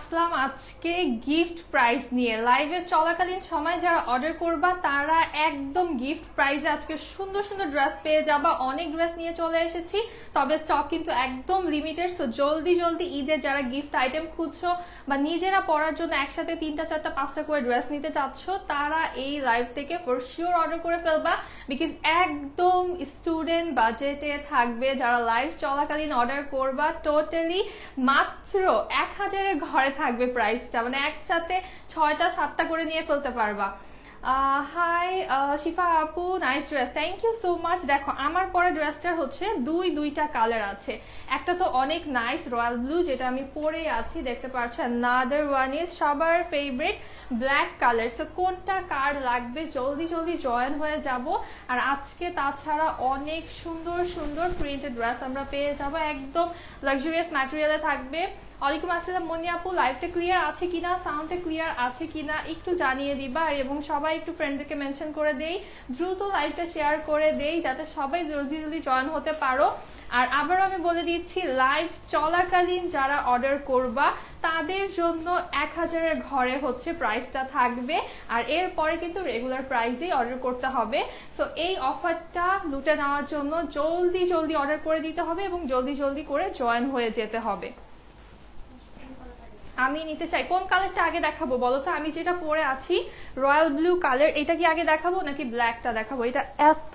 আসলাম আজকে gift price নিয়ে লাইভে চলাকালীন সময় যারা অর্ডার করবা তারা একদম গিফট প্রাইজে আজকে সুন্দর সুন্দর ড্রেস পেয়ে যাবা অনেক ড্রেস নিয়ে চলে এসেছি তবে স্টক কিন্তু একদম লিমিটেড সো জলদি জলদি ঈদের যারা গিফট আইটেম খুঁজছো বা নিজেরা পড়ার জন্য একসাথে তিনটা চারটা পাঁচটা করে ড্রেস নিতে চাচ্ছ তারা এই লাইভ থেকে ফর শিওর অর্ডার করে ফেলবা বিকজ একদম স্টুডেন্ট বাজেটে থাকবে যারা লাইভ চলাকালীন অর্ডার করবা টোটালি মাত্র এক হাজারের ঘরে থাকবে প্রাইসটা মানে একসাথে ছয়টা সাতটা করে নিয়ে ফেলতে পারবা হাই শিফা আপু nice dress thank you so much দেখো আমার পরে ড্রেসটার হচ্ছে দুই দুইটা কালার আছে একটা তো অনেক নাইস রয়্যাল ব্লু যেটা আমি পরে আছি দেখতে পাচ্ছ নাদার ওয়ান ইজ সবার ফেভারিট ব্ল্যাক কালার সো কোনটা কার লাগবে জলদি জলদি জয়েন হয়ে যাব আর আজকে তাছাড়া অনেক সুন্দর সুন্দর প্রিন্টেড ড্রেস আমরা পেয়ে যাব একদম লাক্সুরিয়াস ম্যাটেরিয়ালে থাকবে ওয়ালাইকুম আসসালাম আপু লাইভটা ক্লিয়ার আছে কিনা সাউন্ডটা ক্লিয়ার আছে কিনা একটু জানিয়ে দিবা আর এবং সবাই একটু ফ্রেন্ডদেরকে মেনশন করে দেই দ্রুত লাইভটা শেয়ার করে দেই যাতে সবাই জলদি জলদি জয়েন হতে পারো আর আবারও আমি বলে দিচ্ছি লাইভ চলাকালীন যারা অর্ডার করবা তাদের জন্য এক হাজারের ঘরে হচ্ছে প্রাইসটা থাকবে আর এরপরে কিন্তু রেগুলার প্রাইসেই অর্ডার করতে হবে সো এই অফারটা লুটে নেওয়ার জন্য জলদি জলদি অর্ডার করে দিতে হবে এবং জলদি জলদি করে জয়েন হয়ে যেতে হবে আমি নিতে চাই কোন কালারটা আগে দেখাবো বলো তো আমি যেটা পরে আছি রয়্যাল ব্লু কালার এটা কি আগে দেখাবো নাকি ব্ল্যাকটা দেখাবো এটা এত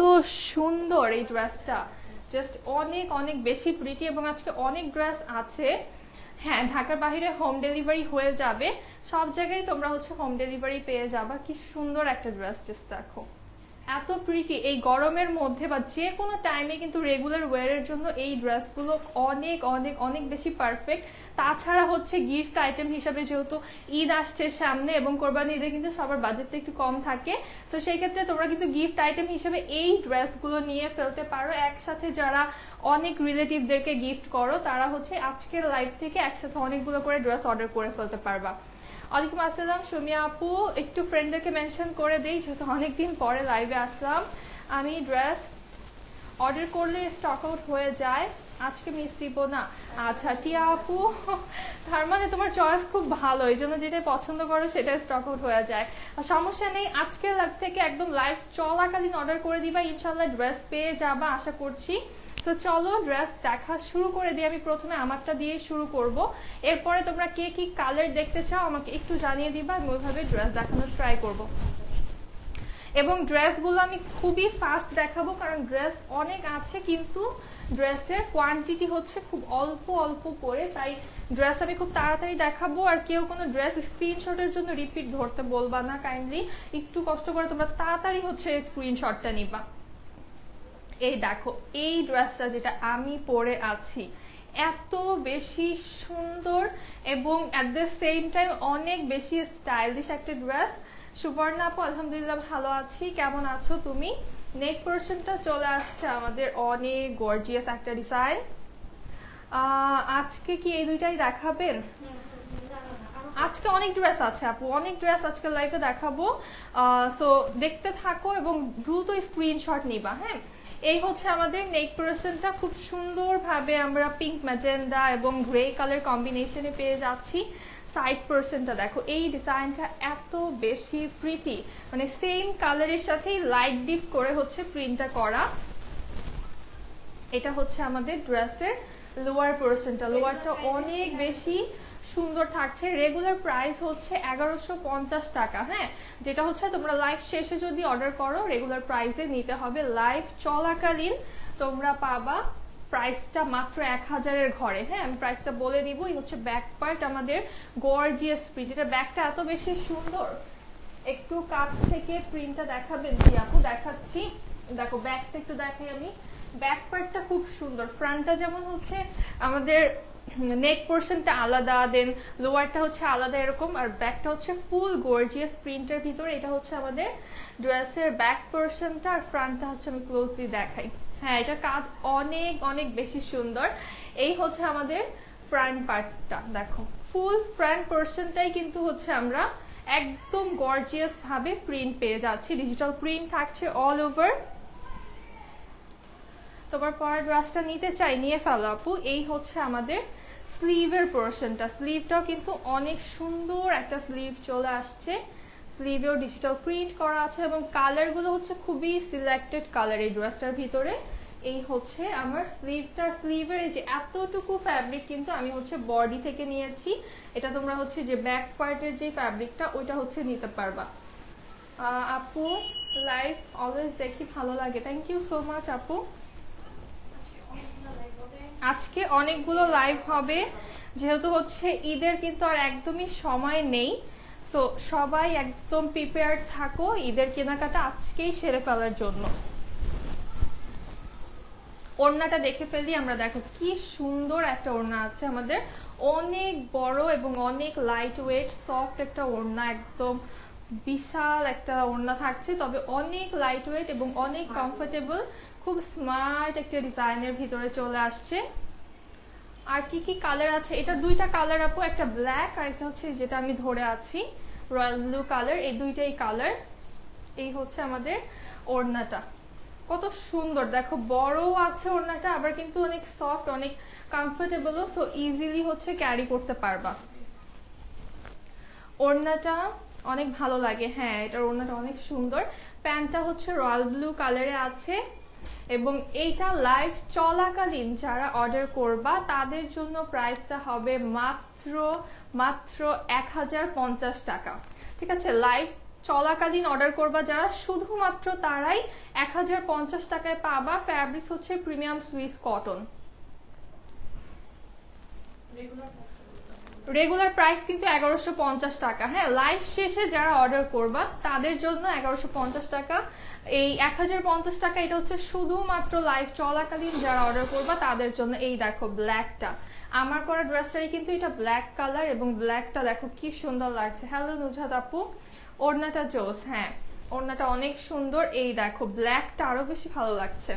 সুন্দর এই ড্রেসটা জাস্ট অনেক অনেক বেশি প্রীতি এবং আজকে অনেক ড্রেস আছে হ্যাঁ ঢাকার বাহিরে হোম ডেলিভারি হয়ে যাবে সব জায়গায় তোমরা হচ্ছে হোম ডেলিভারি পেয়ে যাবা কি সুন্দর একটা ড্রেস জাস্ট দেখো এত প্রিটি এই গরমের মধ্যে বা যে কোনো টাইমে কিন্তু রেগুলার ওয়ারের জন্য এই ড্রেসগুলো অনেক অনেক অনেক বেশি পারফেক্ট তাছাড়া হচ্ছে গিফট আইটেম হিসাবে যেহেতু ঈদ আসছে সামনে এবং কোরবানি ঈদে কিন্তু সবার বাজেটটা একটু কম থাকে তো সেই ক্ষেত্রে তোমরা কিন্তু গিফট আইটেম হিসেবে এই ড্রেসগুলো নিয়ে ফেলতে পারো একসাথে যারা অনেক রিলেটিভদেরকে গিফট করো তারা হচ্ছে আজকের লাইভ থেকে একসাথে অনেকগুলো করে ড্রেস অর্ডার করে ফেলতে পারবা ওয়ালাইকুম আসসালাম সুমিয়া আপু একটু ফ্রেন্ডদেরকে মেনশন করে দিই যেহেতু অনেকদিন পরে লাইভে আসলাম আমি ড্রেস অর্ডার করলে স্টক আউট হয়ে যায় আজকে মিস দিব না আচ্ছা টিয়া আপু তার মানে তোমার চয়েস খুব ভালো এই জন্য যেটা পছন্দ করো সেটা স্টক আউট হয়ে যায় আর সমস্যা নেই আজকে লাইভ থেকে একদম লাইভ চলাকালীন অর্ডার করে দিবা ইনশাল্লাহ ড্রেস পেয়ে যাবা আশা করছি তো চলো ড্রেস দেখা শুরু করে দিয়ে আমি প্রথমে আমারটা দিয়ে শুরু করব এরপরে তোমরা কে কি কালার দেখতে চাও আমাকে একটু জানিয়ে দিবা আমি ওইভাবে ড্রেস দেখানোর ট্রাই করব এবং ড্রেসগুলো আমি খুবই ফাস্ট দেখাবো কারণ ড্রেস অনেক আছে কিন্তু ড্রেসের কোয়ান্টিটি হচ্ছে খুব অল্প অল্প করে তাই ড্রেস আমি খুব তাড়াতাড়ি দেখাবো আর কেউ কোনো ড্রেস স্ক্রিনশটের জন্য রিপিট ধরতে বলবা না কাইন্ডলি একটু কষ্ট করে তোমরা তাড়াতাড়ি হচ্ছে স্ক্রিনশটটা নিবা এই দেখো এই ড্রেসটা যেটা আমি পরে আছি এত বেশি সুন্দর এবং অ্যাট দ্য সেম টাইম অনেক বেশি স্টাইলিশ একটা ড্রেস সুবর্ণা আপু আলহামদুলিল্লাহ ভালো আছি কেমন আছো তুমি নেক পোর্শনটা চলে আসছে আমাদের অনেক গর্জিয়াস একটা ডিজাইন আজকে কি এই দুইটাই দেখাবেন আজকে অনেক ড্রেস আছে আপু অনেক ড্রেস আজকে লাইভে দেখাবো সো দেখতে থাকো এবং দ্রুত স্ক্রিনশট নিবা হ্যাঁ এই হচ্ছে আমাদের নেক পোর্শনটা খুব সুন্দরভাবে আমরা পিঙ্ক ম্যাজেন্ডা এবং গ্রে কালার কম্বিনেশনে পেয়ে যাচ্ছি সাইড পোর্শনটা দেখো এই ডিজাইনটা এত বেশি প্রিটি মানে সেম কালারের সাথেই লাইট ডিপ করে হচ্ছে প্রিন্টটা করা এটা হচ্ছে আমাদের ড্রেসের লোয়ার পোর্শনটা লোয়ারটা অনেক বেশি সুন্দর থাকছে রেগুলার প্রাইস হচ্ছে এগারোশো পঞ্চাশ টাকা হ্যাঁ যেটা হচ্ছে তোমরা লাইভ শেষে যদি অর্ডার করো রেগুলার প্রাইসে নিতে হবে লাইভ চলাকালীন তোমরা পাবা প্রাইসটা মাত্র এক হাজারের ঘরে হ্যাঁ আমি প্রাইসটা বলে দিব এই হচ্ছে ব্যাক পার্ট আমাদের গর্জিয়াস প্রিন্ট এটা ব্যাগটা এত বেশি সুন্দর একটু কাছ থেকে প্রিন্টটা দেখাবেন জি আপু দেখাচ্ছি দেখো ব্যাগটা একটু দেখাই আমি ব্যাক পার্টটা খুব সুন্দর ফ্রন্টটা যেমন হচ্ছে আমাদের নেক মানে পোর্শনটা আলাদা দেন লোয়ারটা হচ্ছে আলাদা এরকম আর ব্যাকটা হচ্ছে ফুল গর্জিয়াস প্রিন্টের ভিতরে এটা হচ্ছে আমাদের ড্রেসের ব্যাক পোর্শনটা আর ফ্রন্টটা হচ্ছে আমি ক্লোজলি দেখাই হ্যাঁ এটা কাজ অনেক অনেক বেশি সুন্দর এই হচ্ছে আমাদের ফ্রন্ট পার্টটা দেখো ফুল ফ্রন্ট পোর্শনটাই কিন্তু হচ্ছে আমরা একদম গর্জিয়াস ভাবে প্রিন্ট পেয়ে যাচ্ছি ডিজিটাল প্রিন্ট থাকছে অল ওভার তোমার পরের ড্রেসটা নিতে চাই নিয়ে ফেলো আপু এই হচ্ছে আমাদের স্লিভের পোর্শনটা স্লিভটাও কিন্তু অনেক সুন্দর একটা স্লিভ চলে আসছে স্লিভেও ডিজিটাল প্রিন্ট করা আছে এবং কালারগুলো হচ্ছে খুবই সিলেক্টেড কালার এই ড্রেসটার ভিতরে এই হচ্ছে আমার স্লিভটার স্লিভের এই যে এতটুকু ফ্যাব্রিক কিন্তু আমি হচ্ছে বডি থেকে নিয়েছি এটা তোমরা হচ্ছে যে ব্যাক পার্টের যে ফ্যাব্রিকটা ওইটা হচ্ছে নিতে পারবা আপু লাইফ অলওয়েজ দেখি ভালো লাগে থ্যাংক ইউ সো মাচ আপু আজকে অনেকগুলো লাইভ হবে যেহেতু হচ্ছে ঈদের কিন্তু আর একদমই সময় নেই তো সবাই একদম প্রিপেয়ার থাকো ঈদের কেনাকাটা আজকেই সেরে ফেলার জন্য ওড়নাটা দেখে ফেলি আমরা দেখো কি সুন্দর একটা ওড়না আছে আমাদের অনেক বড় এবং অনেক লাইট ওয়েট সফট একটা ওড়না একদম বিশাল একটা ওড়না থাকছে তবে অনেক লাইট ওয়েট এবং অনেক কমফোর্টেবল খুব স্মার্ট একটা ডিজাইনের ভিতরে চলে আসছে আর কি কি কালার আছে এটা দুইটা কালার আপু একটা ব্ল্যাক আর একটা হচ্ছে যেটা আমি ধরে আছি রয়্যাল ব্লু কালার এই দুইটাই কালার এই হচ্ছে আমাদের ওড়নাটা কত সুন্দর দেখো বড়ও আছে ওড়নাটা আবার কিন্তু অনেক সফট অনেক কমফোর্টেবলও সো ইজিলি হচ্ছে ক্যারি করতে পারবা ওড়নাটা অনেক ভালো লাগে হ্যাঁ এটার ওড়নাটা অনেক সুন্দর প্যান্টটা হচ্ছে রয়্যাল ব্লু কালারে আছে এবং এইটা লাইভ চলাকালীন যারা অর্ডার করবা তাদের জন্য প্রাইসটা হবে মাত্র মাত্র এক হাজার পঞ্চাশ টাকা ঠিক আছে লাইভ চলাকালীন অর্ডার করবা যারা শুধুমাত্র তারাই এক হাজার পঞ্চাশ টাকায় পাবা ফ্যাব্রিক্স হচ্ছে premium Swiss cotton regular price কিন্তু এগারোশো পঞ্চাশ টাকা হ্যাঁ লাইভ শেষে যারা অর্ডার করবা তাদের জন্য এগারোশো পঞ্চাশ টাকা এই এক হাজার পঞ্চাশ টাকা এটা হচ্ছে শুধুমাত্র লাইভ চলাকালীন যারা অর্ডার করবা তাদের জন্য এই দেখো ব্ল্যাকটা আমার করা ড্রেসটারই কিন্তু এটা ব্ল্যাক কালার এবং ব্ল্যাকটা দেখো কি সুন্দর লাগছে হ্যালো নুজাদ আপু ওড়নাটা জোস হ্যাঁ ওড়নাটা অনেক সুন্দর এই দেখো ব্ল্যাকটা আরো বেশি ভালো লাগছে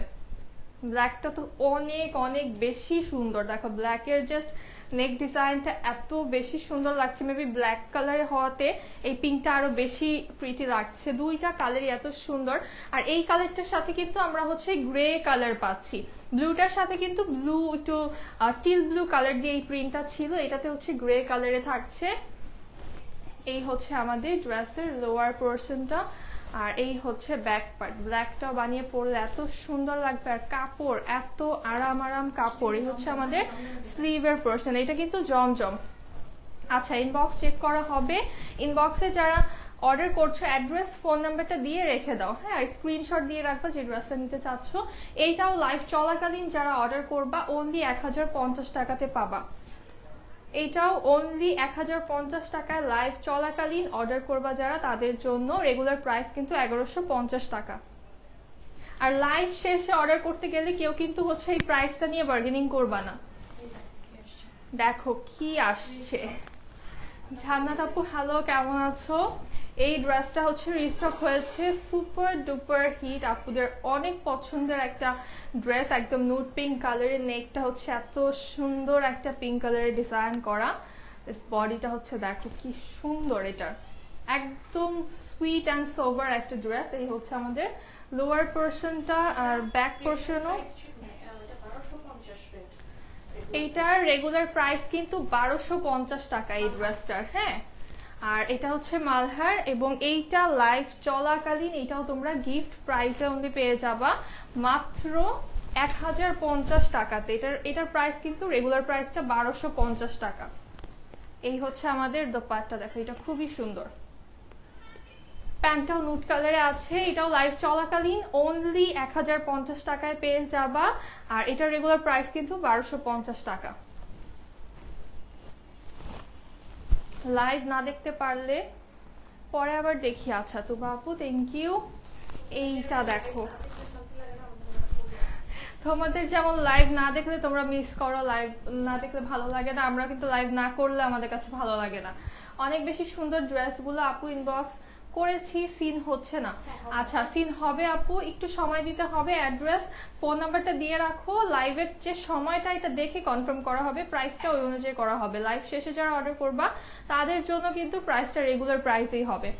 ব্ল্যাকটা তো অনেক অনেক বেশি সুন্দর দেখো ব্ল্যাকের জাস্ট নেক ডিজাইনটা এত বেশি সুন্দর লাগছে মেবি ব্ল্যাক কালারে হওয়াতে এই পিঙ্কটা আরো বেশি প্রিটি লাগছে দুইটা কালারই এত সুন্দর আর এই কালারটার সাথে কিন্তু আমরা হচ্ছে গ্রে কালার পাচ্ছি ব্লুটার সাথে কিন্তু ব্লু একটু টিল ব্লু কালার দিয়ে এই প্রিন্টটা ছিল এটাতে হচ্ছে গ্রে কালারে থাকছে এই হচ্ছে আমাদের ড্রেসের লোয়ার পোর্শনটা আর এই হচ্ছে ব্যাক পার্ট ব্ল্যাকটা বানিয়ে পরলে এত সুন্দর লাগবে আর কাপড় এত আরাম আরাম কাপড় এই হচ্ছে আমাদের স্লিভের পোর্শন এটা কিন্তু জমজম আচ্ছা ইনবক্স চেক করা হবে ইনবক্সে যারা অর্ডার করছো অ্যাড্রেস ফোন নাম্বারটা দিয়ে রেখে দাও হ্যাঁ স্ক্রিনশট দিয়ে রাখবা যে ড্রেসটা নিতে চাচ্ছ এইটাও লাইভ চলাকালীন যারা অর্ডার করবা অনলি এক হাজার পঞ্চাশ টাকাতে পাবা এটাও অনলি এক হাজার পঞ্চাশ টাকায় লাইভ চলাকালীন অর্ডার করবা যারা তাদের জন্য রেগুলার প্রাইস কিন্তু এগারোশো পঞ্চাশ টাকা আর লাইভ শেষে অর্ডার করতে গেলে কেউ কিন্তু হচ্ছে এই প্রাইসটা নিয়ে বার্গেনিং করবা না দেখো কি আসছে ঝান্না তাপু হ্যালো কেমন আছো এই ড্রেসটা হচ্ছে রিস্টক হয়েছে সুপার ডুপার হিট আপুদের অনেক পছন্দের একটা ড্রেস একদম নুট পিঙ্ক কালারের নেকটা হচ্ছে এত সুন্দর একটা পিঙ্ক কালারের ডিজাইন করা বডিটা হচ্ছে দেখো কি সুন্দর এটার একদম সুইট অ্যান্ড সোভার একটা ড্রেস এই হচ্ছে আমাদের লোয়ার পোর্শনটা আর ব্যাক পোর্শনও এইটার রেগুলার প্রাইস কিন্তু বারোশো পঞ্চাশ টাকা এই ড্রেসটার হ্যাঁ আর এটা হচ্ছে মালহার এবং এইটা লাইফ চলাকালীন এটাও তোমরা গিফট প্রাইসে অনলি পেয়ে যাবা মাত্র এক হাজার পঞ্চাশ টাকাতে এটার এটার প্রাইস কিন্তু রেগুলার প্রাইসটা বারোশো পঞ্চাশ টাকা এই হচ্ছে আমাদের দোপাটটা দেখো এটা খুবই সুন্দর প্যান্টটাও নুট কালারে আছে এটাও লাইফ চলাকালীন অনলি এক হাজার পঞ্চাশ টাকায় পেয়ে যাবা আর এটার রেগুলার প্রাইস কিন্তু বারোশো পঞ্চাশ টাকা লাইভ না দেখতে পারলে পরে আবার দেখি আচ্ছা তো বাপু থ্যাংক ইউ এইটা দেখো তোমাদের যেমন লাইভ না দেখলে তোমরা মিস করো লাইভ না দেখলে ভালো লাগে না আমরা কিন্তু লাইভ না করলে আমাদের কাছে ভালো লাগে না অনেক বেশি সুন্দর ড্রেসগুলো আপু ইনবক্স করেছি সিন হচ্ছে না হ্যাঁ, আচ্ছা সিন হবে আপু একটু সময় দিতে হবে অ্যাড্রেস ফোন নাম্বারটা দিয়ে রাখো লাইভের যে সময়টা এটা দেখে কনফার্ম করা হবে প্রাইসটা ওই অনুযায়ী করা হবে লাইভ শেষে যারা অর্ডার করবা তাদের জন্য কিন্তু প্রাইসটা রেগুলার প্রাইসেই হবে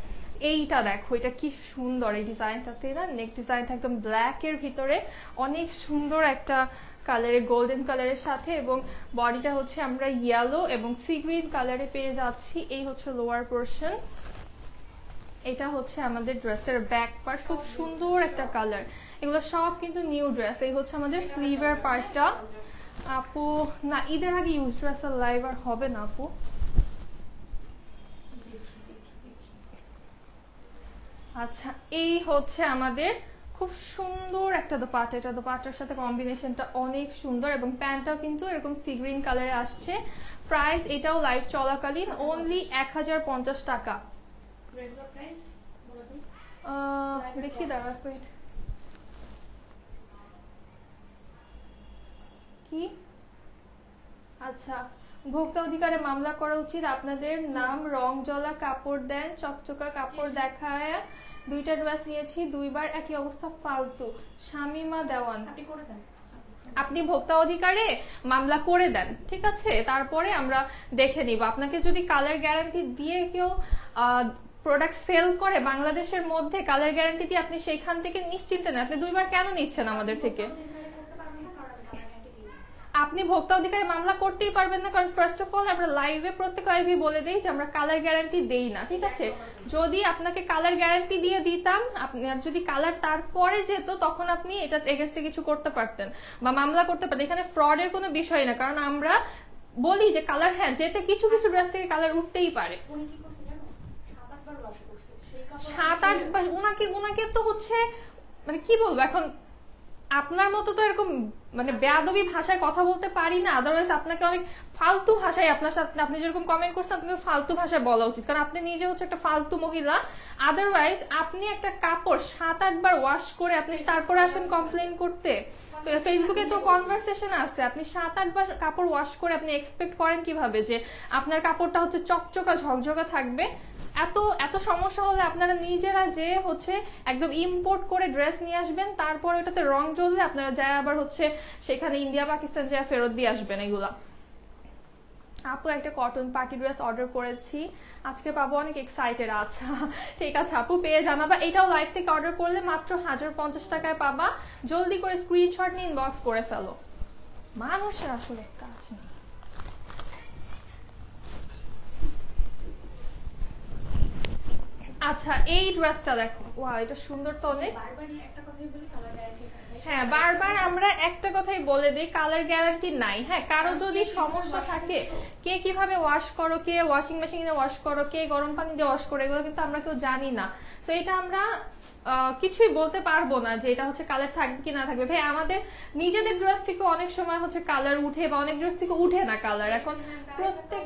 এইটা দেখো এটা কি সুন্দর এই ডিজাইনটাতে না নেক ডিজাইনটা একদম ব্ল্যাক এর ভিতরে অনেক সুন্দর একটা কালারে গোল্ডেন কালারের সাথে এবং বডিটা হচ্ছে আমরা ইয়েলো এবং সি গ্রিন কালারে পেয়ে যাচ্ছি এই হচ্ছে লোয়ার পোর্শন এটা হচ্ছে আমাদের ড্রেসের ব্যাক পার্ট খুব সুন্দর একটা কালার এগুলো সব কিন্তু নিউ ড্রেস এই হচ্ছে আমাদের স্লিভের পার্টটা আপু না ঈদের আগে ইউজ ড্রেসের লাইভ আর হবে না আপু আচ্ছা এই হচ্ছে আমাদের খুব সুন্দর একটা দোপাট এটা দোপাটার সাথে কম্বিনেশনটা অনেক সুন্দর এবং প্যান্টটাও কিন্তু এরকম সি গ্রিন কালারে আসছে প্রাইস এটাও লাইভ চলাকালীন অনলি এক টাকা দেখি কি uh, আচ্ছা ভোক্তা অধিকারে মামলা করা উচিত আপনাদের নাম রং জলা কাপড় দেন চকচকা কাপড় দেখায় দুইটা ড্রেস নিয়েছি দুইবার একই অবস্থা ফালতু শামিমা দেওয়ান আপনি আপনি ভোক্তা অধিকারে মামলা করে দেন ঠিক আছে তারপরে আমরা দেখে নিব আপনাকে যদি কালার গ্যারান্টি দিয়ে কেউ প্রোডাক্ট সেল করে বাংলাদেশের মধ্যে কালার গ্যারান্টি দিয়ে আপনি সেইখান থেকে নিশ্চিন্ত না আপনি দুইবার কেন নিচ্ছেন আমাদের থেকে আপনি ভোক্তা অধিকারে মামলা করতেই পারবেন না কারণ ফার্স্ট অফ অল আমরা লাইভে প্রত্যেক লাইভে বলে দিই যে আমরা কালার গ্যারান্টি দেই না ঠিক আছে যদি আপনাকে কালার গ্যারান্টি দিয়ে দিতাম আপনার যদি কালার তারপরে যেত তখন আপনি এটা এগেনস্টে কিছু করতে পারতেন বা মামলা করতে পারতেন এখানে ফ্রডের কোনো বিষয় না কারণ আমরা বলি যে কালার হ্যাঁ যেতে কিছু কিছু ড্রেস থেকে কালার উঠতেই পারে সাত আট ওনাকে ওনাকে তো হচ্ছে মানে কি বলবো এখন আপনার মতো তো এরকম মানে বেয়াদবি ভাষায় কথা বলতে পারি না আদারওয়াইজ আপনাকে অনেক ফালতু ভাষায় আপনার সাথে আপনি যেরকম কমেন্ট করছেন আপনাকে ফালতু ভাষায় বলা উচিত কারণ আপনি নিজে হচ্ছে একটা ফালতু মহিলা আদারওয়াইজ আপনি একটা কাপড় সাত আটবার ওয়াশ করে আপনি তারপরে আসেন কমপ্লেন করতে ফেসবুকে তো কনভারসেশন আছে আপনি সাত আটবার কাপড় ওয়াশ করে আপনি এক্সপেক্ট করেন কিভাবে যে আপনার কাপড়টা হচ্ছে চকচকা ঝকঝকা থাকবে এত এত সমস্যা হলে আপনারা নিজেরা যে হচ্ছে একদম ইম্পোর্ট করে ড্রেস নিয়ে আসবেন তারপর ওটাতে রং জ্বললে আপনারা যায় আবার হচ্ছে সেখানে ইন্ডিয়া পাকিস্তান যা ফেরত দিয়ে আসবেন এগুলা আপু একটা কটন পার্টি ড্রেস অর্ডার করেছি আজকে পাবো অনেক এক্সাইটেড আচ্ছা ঠিক আছে আপু পেয়ে জানাবা এটাও লাইভ থেকে অর্ডার করলে মাত্র হাজার পঞ্চাশ টাকায় পাবা জলদি করে স্ক্রিনশট নিয়ে ইনবক্স করে ফেলো মানুষের আসলে আচ্ছা এই ড্রেসটা দেখো ওয়া এটা সুন্দর তো অনেক হ্যাঁ বারবার আমরা একটা কথাই বলে দিই কালার গ্যারান্টি নাই হ্যাঁ কারো যদি সমস্যা থাকে কে কিভাবে ওয়াশ করো কে ওয়াশিং মেশিনে ওয়াশ করো কে গরম পানি দিয়ে ওয়াশ করো এগুলো কিন্তু আমরা কেউ জানি না তো এটা আমরা কিছুই বলতে পারবো না যে এটা হচ্ছে কালার থাকবে কি না থাকবে ভাই আমাদের নিজেদের ড্রেস থেকে অনেক সময় হচ্ছে কালার উঠে বা অনেক ড্রেস থেকে উঠে না কালার এখন হ্যাঁ, প্রত্যেক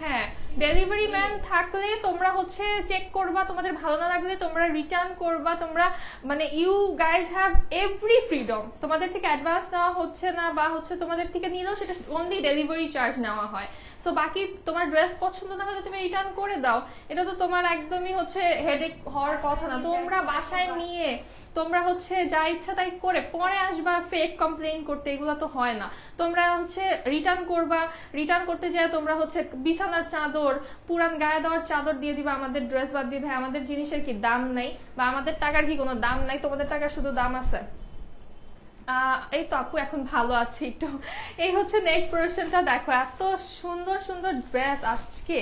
হ্যাঁ ডেলিভারি ম্যান থাকলে তোমরা হচ্ছে চেক করবা তোমাদের ভালো না লাগলে তোমরা রিটার্ন করবা তোমরা মানে you guys have every freedom তোমাদের থেকে অ্যাডভান্স নেওয়া হচ্ছে না বা হচ্ছে তোমাদের থেকে নিলেও সেটা অনলি ডেলিভারি চার্জ নেওয়া হয় সো বাকি তোমার ড্রেস পছন্দ না হলে তুমি রিটার্ন করে দাও এটা তো তোমার একদমই হচ্ছে হেডেক হওয়ার কথা না তোমরা বাসায় নিয়ে তোমরা হচ্ছে যা ইচ্ছা তাই করে পরে আসবা ফেক কমপ্লেন করতে এগুলো তো হয় না তোমরা হচ্ছে রিটার্ন করবা রিটার্ন করতে যায় তোমরা হচ্ছে বিছানার চাদর পুরান গায়ে দেওয়ার চাদর দিয়ে দিবা আমাদের ড্রেস বাদ দিয়ে ভাই আমাদের জিনিসের কি দাম নাই বা আমাদের টাকার কি কোনো দাম নাই তোমাদের টাকার শুধু দাম আছে এই তো আপু এখন ভালো আছি একটু এই হচ্ছে নেক পোর্শনটা দেখো এত সুন্দর সুন্দর ড্রেস আজকে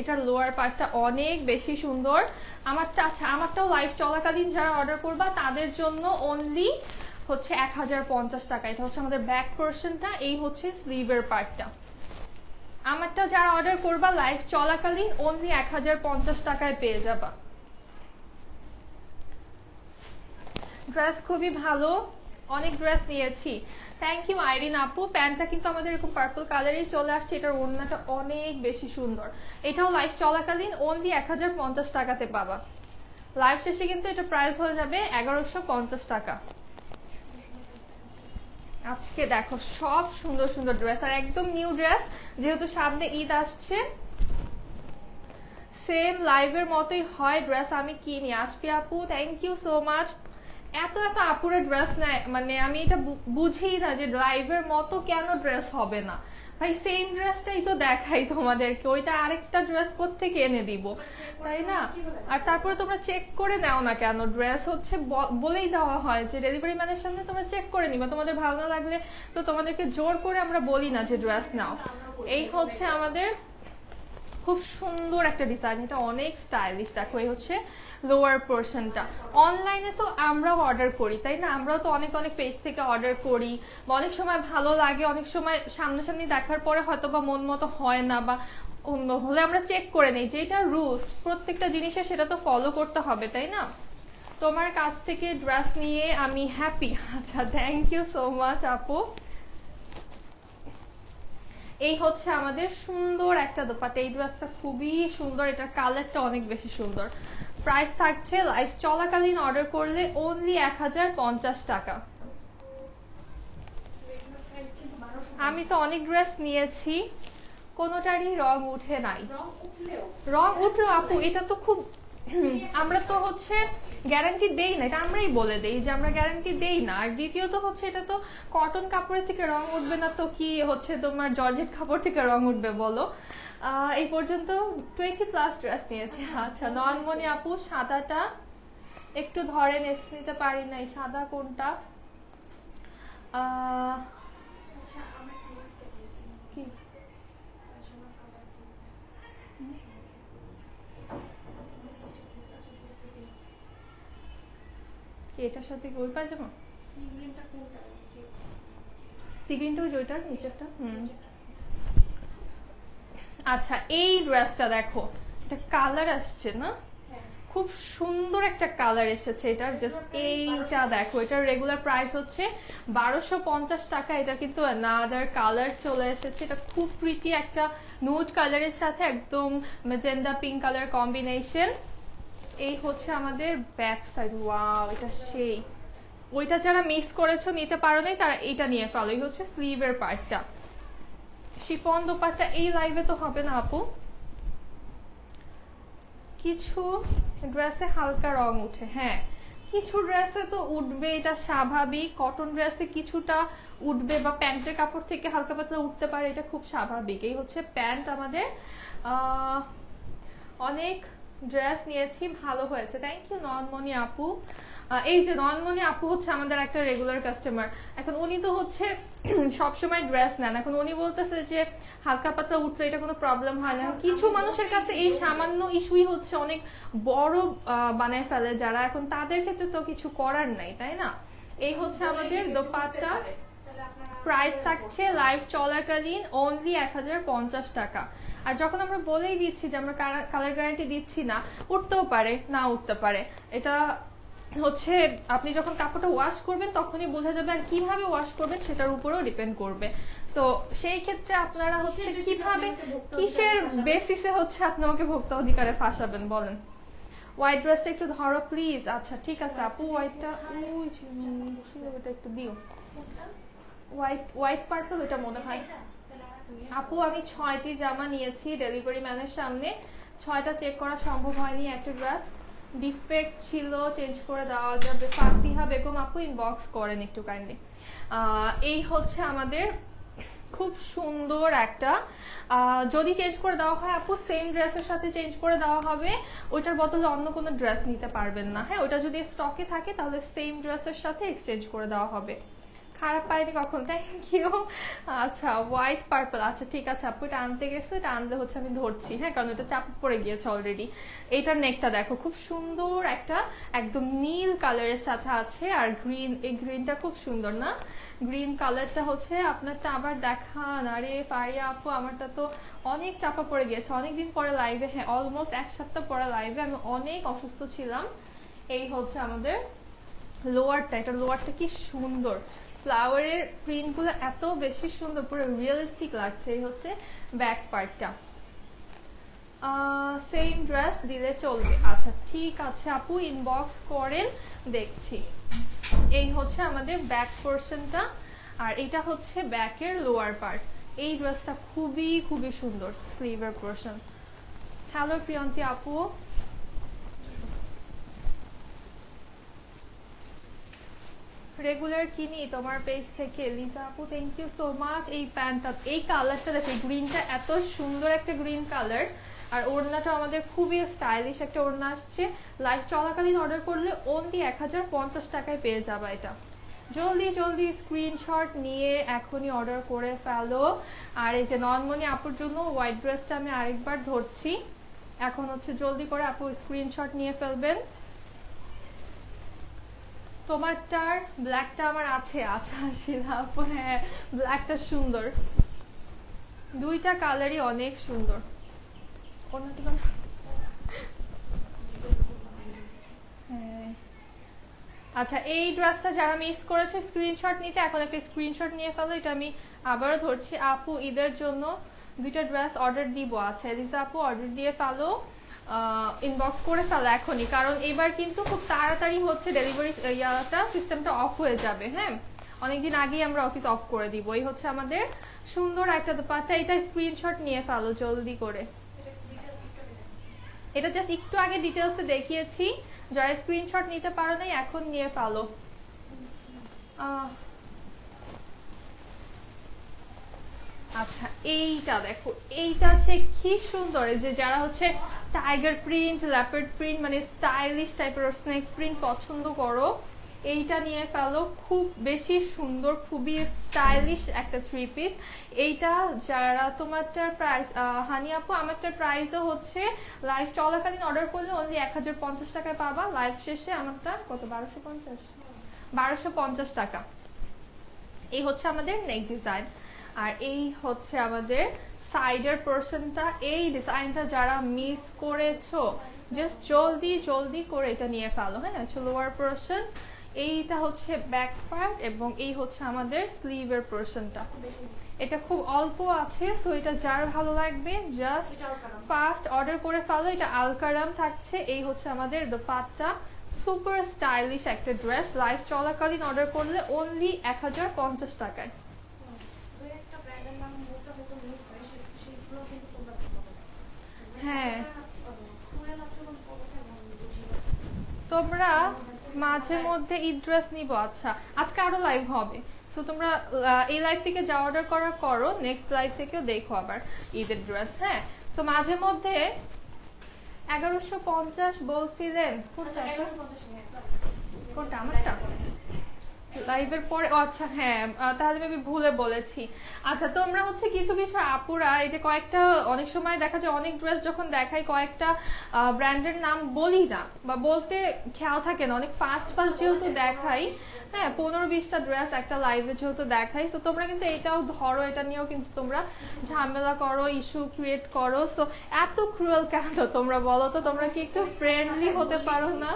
এটার লোয়ার পার্টটা অনেক বেশি সুন্দর আমারটা আচ্ছা আমারটাও লাইভ চলাকালীন যারা অর্ডার করবা তাদের জন্য অনলি হচ্ছে এক হাজার পঞ্চাশ টাকা এটা হচ্ছে আমাদের ব্যাক পোর্শনটা এই হচ্ছে স্লিভের পার্টটা আমারটা যারা অর্ডার করবা লাইভ চলাকালীন অনলি এক হাজার পঞ্চাশ টাকায় পেয়ে যাবা ড্রেস খুবই ভালো অনেক ড্রেস নিয়েছি থ্যাংক ইউ আইরিন আপু প্যান্টটা কিন্তু আমাদের এরকম পার্পল কালারেই চলে আসছে এটার ওড়নাটা অনেক বেশি সুন্দর এটাও লাইভ চলাকালীন অনলি এক টাকাতে পাবা লাইফ শেষে কিন্তু এটা প্রাইস হয়ে যাবে এগারোশো টাকা আজকে দেখো সব সুন্দর সুন্দর ড্রেস আর একদম নিউ ড্রেস যেহেতু সামনে ঈদ আসছে সেম লাইভের মতোই হয় ড্রেস আমি কিনি আসবি আপু থ্যাংক ইউ সো মাচ এত এত আপুরে ড্রেস নেয় মানে আমি এটা বুঝি না যে ড্রাইভের মতো কেন ড্রেস হবে না ভাই সেম ড্রেসটাই তো দেখাই তোমাদেরকে ওইটা আরেকটা ড্রেস থেকে এনে দিব তাই না আর তারপরে তোমরা চেক করে নাও না কেন ড্রেস হচ্ছে বলেই দেওয়া হয় যে ডেলিভারি ম্যানের সামনে তোমরা চেক করে নিবা তোমাদের ভালো না লাগলে তো তোমাদেরকে জোর করে আমরা বলি না যে ড্রেস নাও এই হচ্ছে আমাদের খুব সুন্দর একটা ডিজাইন এটা অনেক স্টাইলিশ দেখো এই হচ্ছে লোয়ার পোর্শনটা অনলাইনে তো আমরাও অর্ডার করি তাই না আমরাও তো অনেক অনেক পেজ থেকে অর্ডার করি অনেক সময় ভালো লাগে অনেক সময় সামনাসামনি দেখার পরে হয়তো বা মন মতো হয় না বা হলে আমরা চেক করে নিই যে এটা রুলস প্রত্যেকটা জিনিসে সেটা তো ফলো করতে হবে তাই না তোমার কাছ থেকে ড্রেস নিয়ে আমি হ্যাপি আচ্ছা থ্যাংক ইউ সো মাচ আপু এই হচ্ছে আমাদের সুন্দর একটা দোপাট এই ড্রেসটা খুবই সুন্দর এটার কালারটা অনেক বেশি সুন্দর প্রাইস থাকছে লাইফ চলাকালীন অর্ডার করলে অনলি এক টাকা আমি তো অনেক ড্রেস নিয়েছি কোনোটারই রং উঠে নাই রং উঠলেও আপু এটা তো খুব আমরা তো হচ্ছে গ্যারান্টি দেই না এটা আমরাই বলে দেই যে আমরা গ্যারান্টি দেই না আর দ্বিতীয়ত হচ্ছে এটা তো কটন কাপড়ের থেকে রং উঠবে না তো কি হচ্ছে তোমার জর্জেট কাপড় থেকে রং উঠবে বলো এই পর্যন্ত টোয়েন্টি প্লাস ড্রেস নিয়েছি আচ্ছা নয়নমণি আপু সাদাটা একটু ধরে নিতে পারি নাই সাদা কোনটা আহ আচ্ছা, কি এটার সাথে কি ওই পায়জামা সি গ্রিনটা কোনটা সি ওইটার নিচেরটা হুম আচ্ছা এই ড্রেসটা দেখো এটা কালার আসছে না হ্যাঁ। খুব সুন্দর একটা কালার এসেছে এটার জাস্ট এইটা দেখো এটার রেগুলার প্রাইস হচ্ছে বারোশো পঞ্চাশ টাকা এটা কিন্তু নাদার কালার চলে এসেছে এটা খুব প্রিটি একটা নোট কালারের সাথে একদম মেজেন্ডা পিঙ্ক কালার কম্বিনেশন এই হচ্ছে আমাদের ব্যাক সাইড ওয়াও এটা সেই ওইটা যারা মিস করেছো নিতে পারো নাই তারা এইটা নিয়ে ফেলো এই হচ্ছে স্লিভের পার্টটা শিফন দোপাট্টা এই লাইভে তো হবে না আপু কিছু ড্রেসে হালকা রং উঠে হ্যাঁ কিছু ড্রেসে তো উঠবে এটা স্বাভাবিক কটন ড্রেসে কিছুটা উঠবে বা প্যান্টের কাপড় থেকে হালকা পাতলা উঠতে পারে এটা খুব স্বাভাবিক এই হচ্ছে প্যান্ট আমাদের অনেক ড্রেস নিয়েছি ভালো হয়েছে থ্যাংক ইউ নন্দমণি আপু এই যে নন্দমণি আপু হচ্ছে আমাদের একটা রেগুলার কাস্টমার এখন উনি তো হচ্ছে সবসময় ড্রেস নেন এখন উনি বলতেছে যে হালকা পাতলা উঠলে এটা কোনো প্রবলেম হয় না হ্যাঁ, কিছু মানুষের কাছে এই সামান্য ইস্যুই হচ্ছে অনেক বড় বানায় ফেলে যারা এখন তাদের ক্ষেত্রে তো কিছু করার নাই তাই না এই হচ্ছে হ্যাঁ, আমাদের দোপাতটা প্রাইস থাকছে লাইফ চলাকালীন অনলি এক টাকা আর যখন আমরা বলেই দিচ্ছি যে আমরা কালার গ্যারান্টি দিচ্ছি না উঠতেও পারে না উঠতে পারে এটা হচ্ছে আপনি যখন কাপড়টা ওয়াশ করবেন তখনই বোঝা যাবে আর কিভাবে ওয়াশ করবেন সেটার উপরেও ডিপেন্ড করবে সো সেই ক্ষেত্রে আপনারা হচ্ছে কিভাবে কিসের বেসিসে হচ্ছে আপনি আমাকে ভোক্তা অধিকারে ফাঁসাবেন বলেন হোয়াইট ড্রেসটা একটু ধরো প্লিজ আচ্ছা ঠিক আছে আপু হোয়াইটটা আচ্ছা, ওইটা একটু দিও হোয়াইট হোয়াইট পার্পল ওটা মনে হয় আপু আমি ছয়টি জামা নিয়েছি ডেলিভারি ম্যানের সামনে ছয়টা চেক করা সম্ভব হয়নি একটা ড্রেস ডিফেক্ট ছিল চেঞ্জ করে দেওয়া যাবে ফাতিহা বেগম আপু ইনবক্স করেন একটু কাইন্ডলি এই হচ্ছে আমাদের খুব সুন্দর একটা যদি চেঞ্জ করে দেওয়া হয় আপু সেম ড্রেসের সাথে চেঞ্জ করে দেওয়া হবে ওইটার বদলে অন্য কোনো ড্রেস নিতে পারবেন না হ্যাঁ ওটা যদি স্টকে থাকে তাহলে সেম ড্রেসের সাথে এক্সচেঞ্জ করে দেওয়া হবে খারাপ পাইনি কখন থ্যাংক ইউ আচ্ছা হোয়াইট পার্পল আচ্ছা ঠিক আছে আপু এটা আনতে গেছে এটা আনলে হচ্ছে আমি ধরছি হ্যাঁ কারণ এটা চাপ পড়ে গিয়েছে অলরেডি এটার নেকটা দেখো খুব সুন্দর একটা একদম নীল কালারের সাথে আছে আর গ্রিন এই গ্রিনটা খুব সুন্দর না গ্রিন কালারটা হচ্ছে আপনারটা আবার দেখান আরে পারিয়া আপু আমারটা তো অনেক চাপা পড়ে গিয়েছে অনেকদিন পরে লাইভে হ্যাঁ অলমোস্ট এক সপ্তাহ পরে লাইভে আমি অনেক অসুস্থ ছিলাম এই হচ্ছে আমাদের লোয়ারটা এটা লোয়ারটা কি সুন্দর ফ্লাওয়ারের প্রিন্টগুলো এত বেশি সুন্দর পুরো রিয়েলিস্টিক লাগছে এই হচ্ছে ব্যাক পার্টটা সেম ড্রেস দিলে চলবে আচ্ছা ঠিক আছে আপু ইনবক্স করেন দেখছি এই হচ্ছে আমাদের ব্যাক পোর্শনটা আর এটা হচ্ছে ব্যাকের লোয়ার পার্ট এই ড্রেসটা খুবই খুবই সুন্দর স্লিভের পোর্শন হ্যালো প্রিয়ন্তী আপু রেগুলার কিনি তোমার পেজ থেকে লিজা আপু থ্যাংক ইউ সো মাচ এই প্যান্টটা এই কালারটা দেখো গ্রিনটা এত সুন্দর একটা গ্রিন কালার আর ওড়নাটা আমাদের খুবই স্টাইলিশ একটা ওড়না আসছে লাইফ চলাকালীন অর্ডার করলে অনলি এক হাজার পঞ্চাশ টাকায় পেয়ে যাবে এটা জলদি জলদি স্ক্রিনশট নিয়ে এখনই অর্ডার করে ফেলো আর এই যে ননমনি আপুর জন্য হোয়াইট ড্রেসটা আমি আরেকবার ধরছি এখন হচ্ছে জলদি করে আপু স্ক্রিনশট নিয়ে ফেলবেন তোমারটার ব্ল্যাকটা আমার আছে আচ্ছা শিলা হ্যাঁ ব্ল্যাকটা সুন্দর দুইটা কালারই অনেক সুন্দর হ্যাঁ। আচ্ছা এই ড্রেসটা যারা মিস করেছে স্ক্রিনশট নিতে এখন একটা স্ক্রিনশট নিয়ে ফেলো এটা আমি আবারও ধরছি আপু ঈদের জন্য দুইটা ড্রেস অর্ডার দিব আচ্ছা রিজা আপু অর্ডার দিয়ে ফেলো ইনবক্স করে ফেলা এখনই কারণ এবার কিন্তু খুব তাড়াতাড়ি হচ্ছে ডেলিভারি ইয়াটা সিস্টেমটা অফ হয়ে যাবে হ্যাঁ অনেকদিন আগেই আমরা অফিস অফ করে দিব এই হচ্ছে আমাদের সুন্দর একটা দোপাট্টা এটা স্ক্রিনশট নিয়ে ফেলো জলদি করে এটা জাস্ট একটু আগে ডিটেলসে দেখিয়েছি যারা স্ক্রিনশট নিতে পারো নাই এখন নিয়ে ফেলো আচ্ছা এইটা দেখো এইটা হচ্ছে কি সুন্দর যে যারা হচ্ছে টাইগার প্রিন্ট ল্যাপার্ড প্রিন্ট মানে স্টাইলিশ টাইপের স্নেক প্রিন্ট পছন্দ করো এইটা নিয়ে ফেলো খুব বেশি সুন্দর খুবই স্টাইলিশ একটা থ্রি পিস এইটা যারা তোমারটার প্রাইস হানি আপু আমারটার প্রাইসও হচ্ছে লাইভ চলাকালীন অর্ডার করলে অনলি এক হাজার পঞ্চাশ টাকায় পাবা লাইভ শেষে আমারটা কত বারোশো পঞ্চাশ বারোশো পঞ্চাশ টাকা এই হচ্ছে আমাদের নেক ডিজাইন আর এই হচ্ছে আমাদের সাইডের পার্সনটা এই ডিজাইনটা যারা মিস করেছো জাস্ট জলদি জলদি করে এটা নিয়ে ফেলো হ্যাঁ হচ্ছে লোয়ার এইটা হচ্ছে ব্যাক পার্ট এবং এই হচ্ছে আমাদের স্লিভের পার্সনটা এটা খুব অল্প আছে সো এটা যার ভালো লাগবে জাস্ট ফার্স্ট অর্ডার করে ফেলো এটা আলকারাম থাকছে এই হচ্ছে আমাদের দোপাট্টা সুপার স্টাইলিশ একটা ড্রেস লাইফ চলাকালীন অর্ডার করলে অনলি এক হাজার পঞ্চাশ টাকায় হ্যাঁ তোমরা মাঝে মধ্যে ঈদ ড্রেস নিব আচ্ছা আজকে আরো লাইভ হবে তো তোমরা এই লাইভ থেকে যা অর্ডার করার করো নেক্সট লাইভ থেকেও দেখো আবার ঈদের ড্রেস হ্যাঁ তো মাঝে মধ্যে এগারোশো পঞ্চাশ বলছিলেন কোনটা আচ্ছা, আমারটা লাইভের পরে আচ্ছা হ্যাঁ তাহলে আমি ভুলে বলেছি আচ্ছা তোমরা হচ্ছে কিছু কিছু আপুরা এই যে কয়েকটা অনেক সময় দেখা যায় অনেক ড্রেস যখন দেখাই কয়েকটা ব্র্যান্ডের নাম বলি না বা বলতে খেয়াল থাকে না অনেক ফাস্ট ফাস্ট যেহেতু দেখাই হ্যাঁ পনেরো বিশটা ড্রেস একটা লাইভে যেহেতু দেখাই তো তোমরা কিন্তু এটাও ধরো এটা নিয়েও কিন্তু তোমরা ঝামেলা করো ইস্যু ক্রিয়েট করো সো এত ক্রুয়েল কেন তোমরা বলো তো তোমরা কি একটু ফ্রেন্ডলি হতে পারো না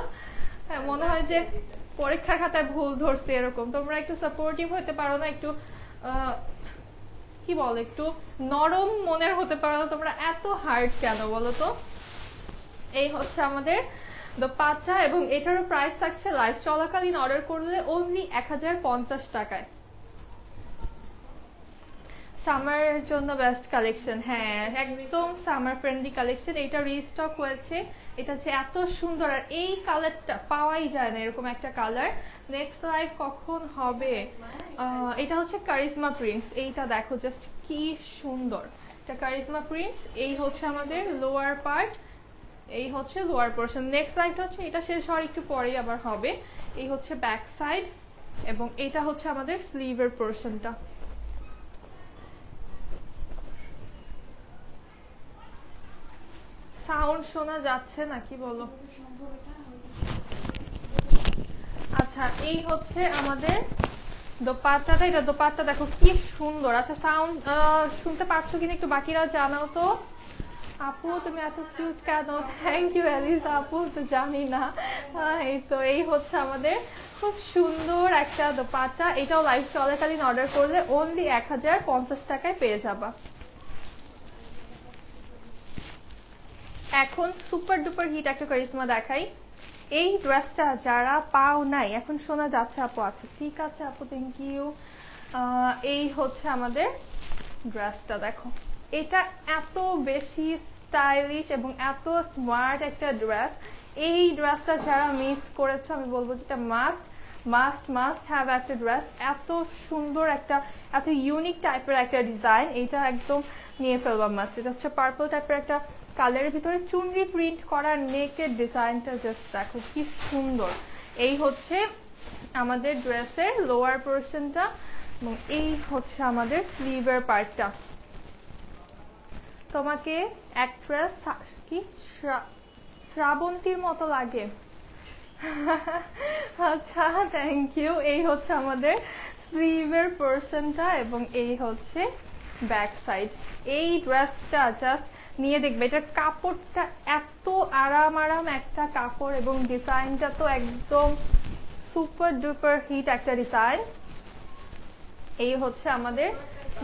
হ্যাঁ মনে হয় যে পরীক্ষার খাতায় ভুল ধরছে এরকম তোমরা একটু সাপোর্টিভ হতে পারো না একটু কি বল একটু নরম মনের হতে পারো না তোমরা এত হার্ড কেন বলো তো এই হচ্ছে আমাদের দোপাট্টা এবং এটারও প্রাইস থাকছে লাইফ চলাকালীন অর্ডার করলে অনলি এক হাজার পঞ্চাশ টাকায় সামারের জন্য বেস্ট কালেকশন হ্যাঁ একদম সামার ফ্রেন্ডলি কালেকশন এটা রিস্টক হয়েছে এটা হচ্ছে এত সুন্দর আর এই কালারটা পাওয়াই যায় না এরকম একটা কালার নেক্সট লাইভ কখন হবে এটা হচ্ছে কারিজমা প্রিন্স এইটা দেখো জাস্ট কি সুন্দর এটা কারিজমা প্রিন্স এই হচ্ছে আমাদের লোয়ার পার্ট এই হচ্ছে লোয়ার পোর্শন নেক্সট লাইভটা হচ্ছে এটা শেষ হওয়ার একটু পরেই আবার হবে এই হচ্ছে ব্যাক সাইড এবং এটা হচ্ছে আমাদের স্লিভের পোর্শনটা সাউন্ড শোনা যাচ্ছে নাকি বলো আচ্ছা এই হচ্ছে আমাদের দোপাট্টাটা এটা দোপাট্টা দেখো কি সুন্দর আচ্ছা সাউন্ড শুনতে পারছো কিনা একটু বাকিরা জানাও তো আপু তুমি এত কিউট কেন থ্যাংক ইউ অ্যালিস আপু তো জানি না এই তো এই হচ্ছে আমাদের খুব সুন্দর একটা দোপাট্টা এটাও লাইভ চলাকালীন অর্ডার করলে ওনলি এক হাজার পঞ্চাশ টাকায় পেয়ে যাবা এখন সুপার ডুপার হিট একটা করিসমা দেখাই এই ড্রেসটা যারা পাও নাই এখন শোনা যাচ্ছে আপু আছে ঠিক আছে আপু থ্যাংক ইউ এই হচ্ছে আমাদের ড্রেসটা দেখো এটা এত বেশি স্টাইলিশ এবং এত স্মার্ট একটা ড্রেস এই ড্রেসটা যারা মিস করেছো আমি বলবো যেটা মাস্ট মাস্ট মাস্ট হ্যাভ একটা ড্রেস এত সুন্দর একটা এত ইউনিক টাইপের একটা ডিজাইন এটা একদম নিয়ে ফেলবাম মাস্ট এটা হচ্ছে পার্পল টাইপের একটা কালারের ভিতরে চুনরি প্রিন্ট করা নেকের ডিজাইনটা জাস্ট দেখো কি সুন্দর এই হচ্ছে আমাদের ড্রেসের লোয়ার পোর্শনটা এবং এই হচ্ছে আমাদের স্লিভের পার্টটা তোমাকে এক ড্রেস কি শ্রাবন্তীর মতো লাগে আচ্ছা থ্যাংক ইউ এই হচ্ছে আমাদের স্লিভের পোর্শনটা এবং এই হচ্ছে ব্যাক সাইড এই ড্রেসটা জাস্ট নিয়ে দেখবে এটার কাপড়টা এত আরাম আরাম একটা কাপড় এবং ডিজাইনটা তো একদম সুপার ডুপার হিট একটা ডিজাইন এই হচ্ছে আমাদের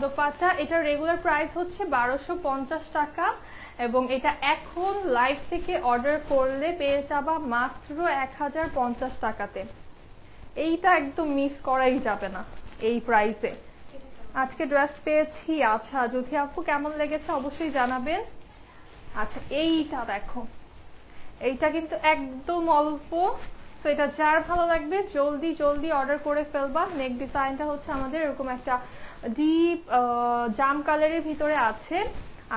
দোপাট্টা এটার রেগুলার প্রাইস হচ্ছে বারোশো টাকা এবং এটা এখন লাইভ থেকে অর্ডার করলে পেয়ে যাবা মাত্র এক টাকাতে এইটা একদম মিস করাই যাবে না এই প্রাইসে আজকে ড্রেস পেয়েছি আচ্ছা যদি আপু কেমন লেগেছে অবশ্যই জানাবেন আচ্ছা এইটা দেখো এইটা কিন্তু একদম অল্প তো এটা যার ভালো লাগবে জলদি জলদি অর্ডার করে ফেলবা নেক ডিজাইনটা হচ্ছে আমাদের এরকম একটা ডিপ জাম কালারের ভিতরে আছে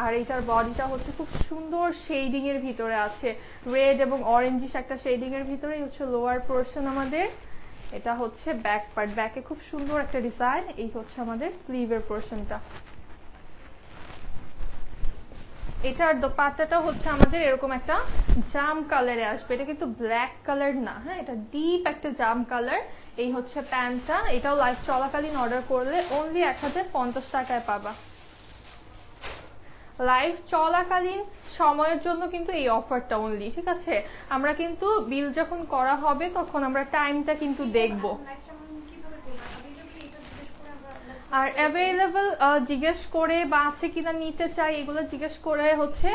আর এইটার বডিটা হচ্ছে খুব সুন্দর শেডিং এর ভিতরে আছে রেড এবং অরেঞ্জিস একটা শেডিং এর ভিতরে হচ্ছে লোয়ার পোর্শন আমাদের এটা হচ্ছে ব্যাক পার্ট ব্যাকে খুব সুন্দর একটা ডিজাইন এই হচ্ছে আমাদের স্লিভের পোর্শনটা এটার দোপাট্টাটা হচ্ছে আমাদের এরকম একটা জাম কালারে আসবে এটা কিন্তু ব্ল্যাক কালার না হ্যাঁ এটা ডিপ একটা জাম কালার এই হচ্ছে প্যান্টটা এটাও লাইভ চলাকালীন অর্ডার করলে অনলি এক হাজার পঞ্চাশ টাকায় পাবা লাইভ চলাকালীন সময়ের জন্য কিন্তু এই অফারটা অনলি ঠিক আছে আমরা কিন্তু বিল যখন করা হবে তখন আমরা টাইমটা কিন্তু দেখবো আর অ্যাভেলেবল জিজ্ঞেস করে বা আছে কিনা নিতে চাই এগুলো জিজ্ঞেস করে হচ্ছে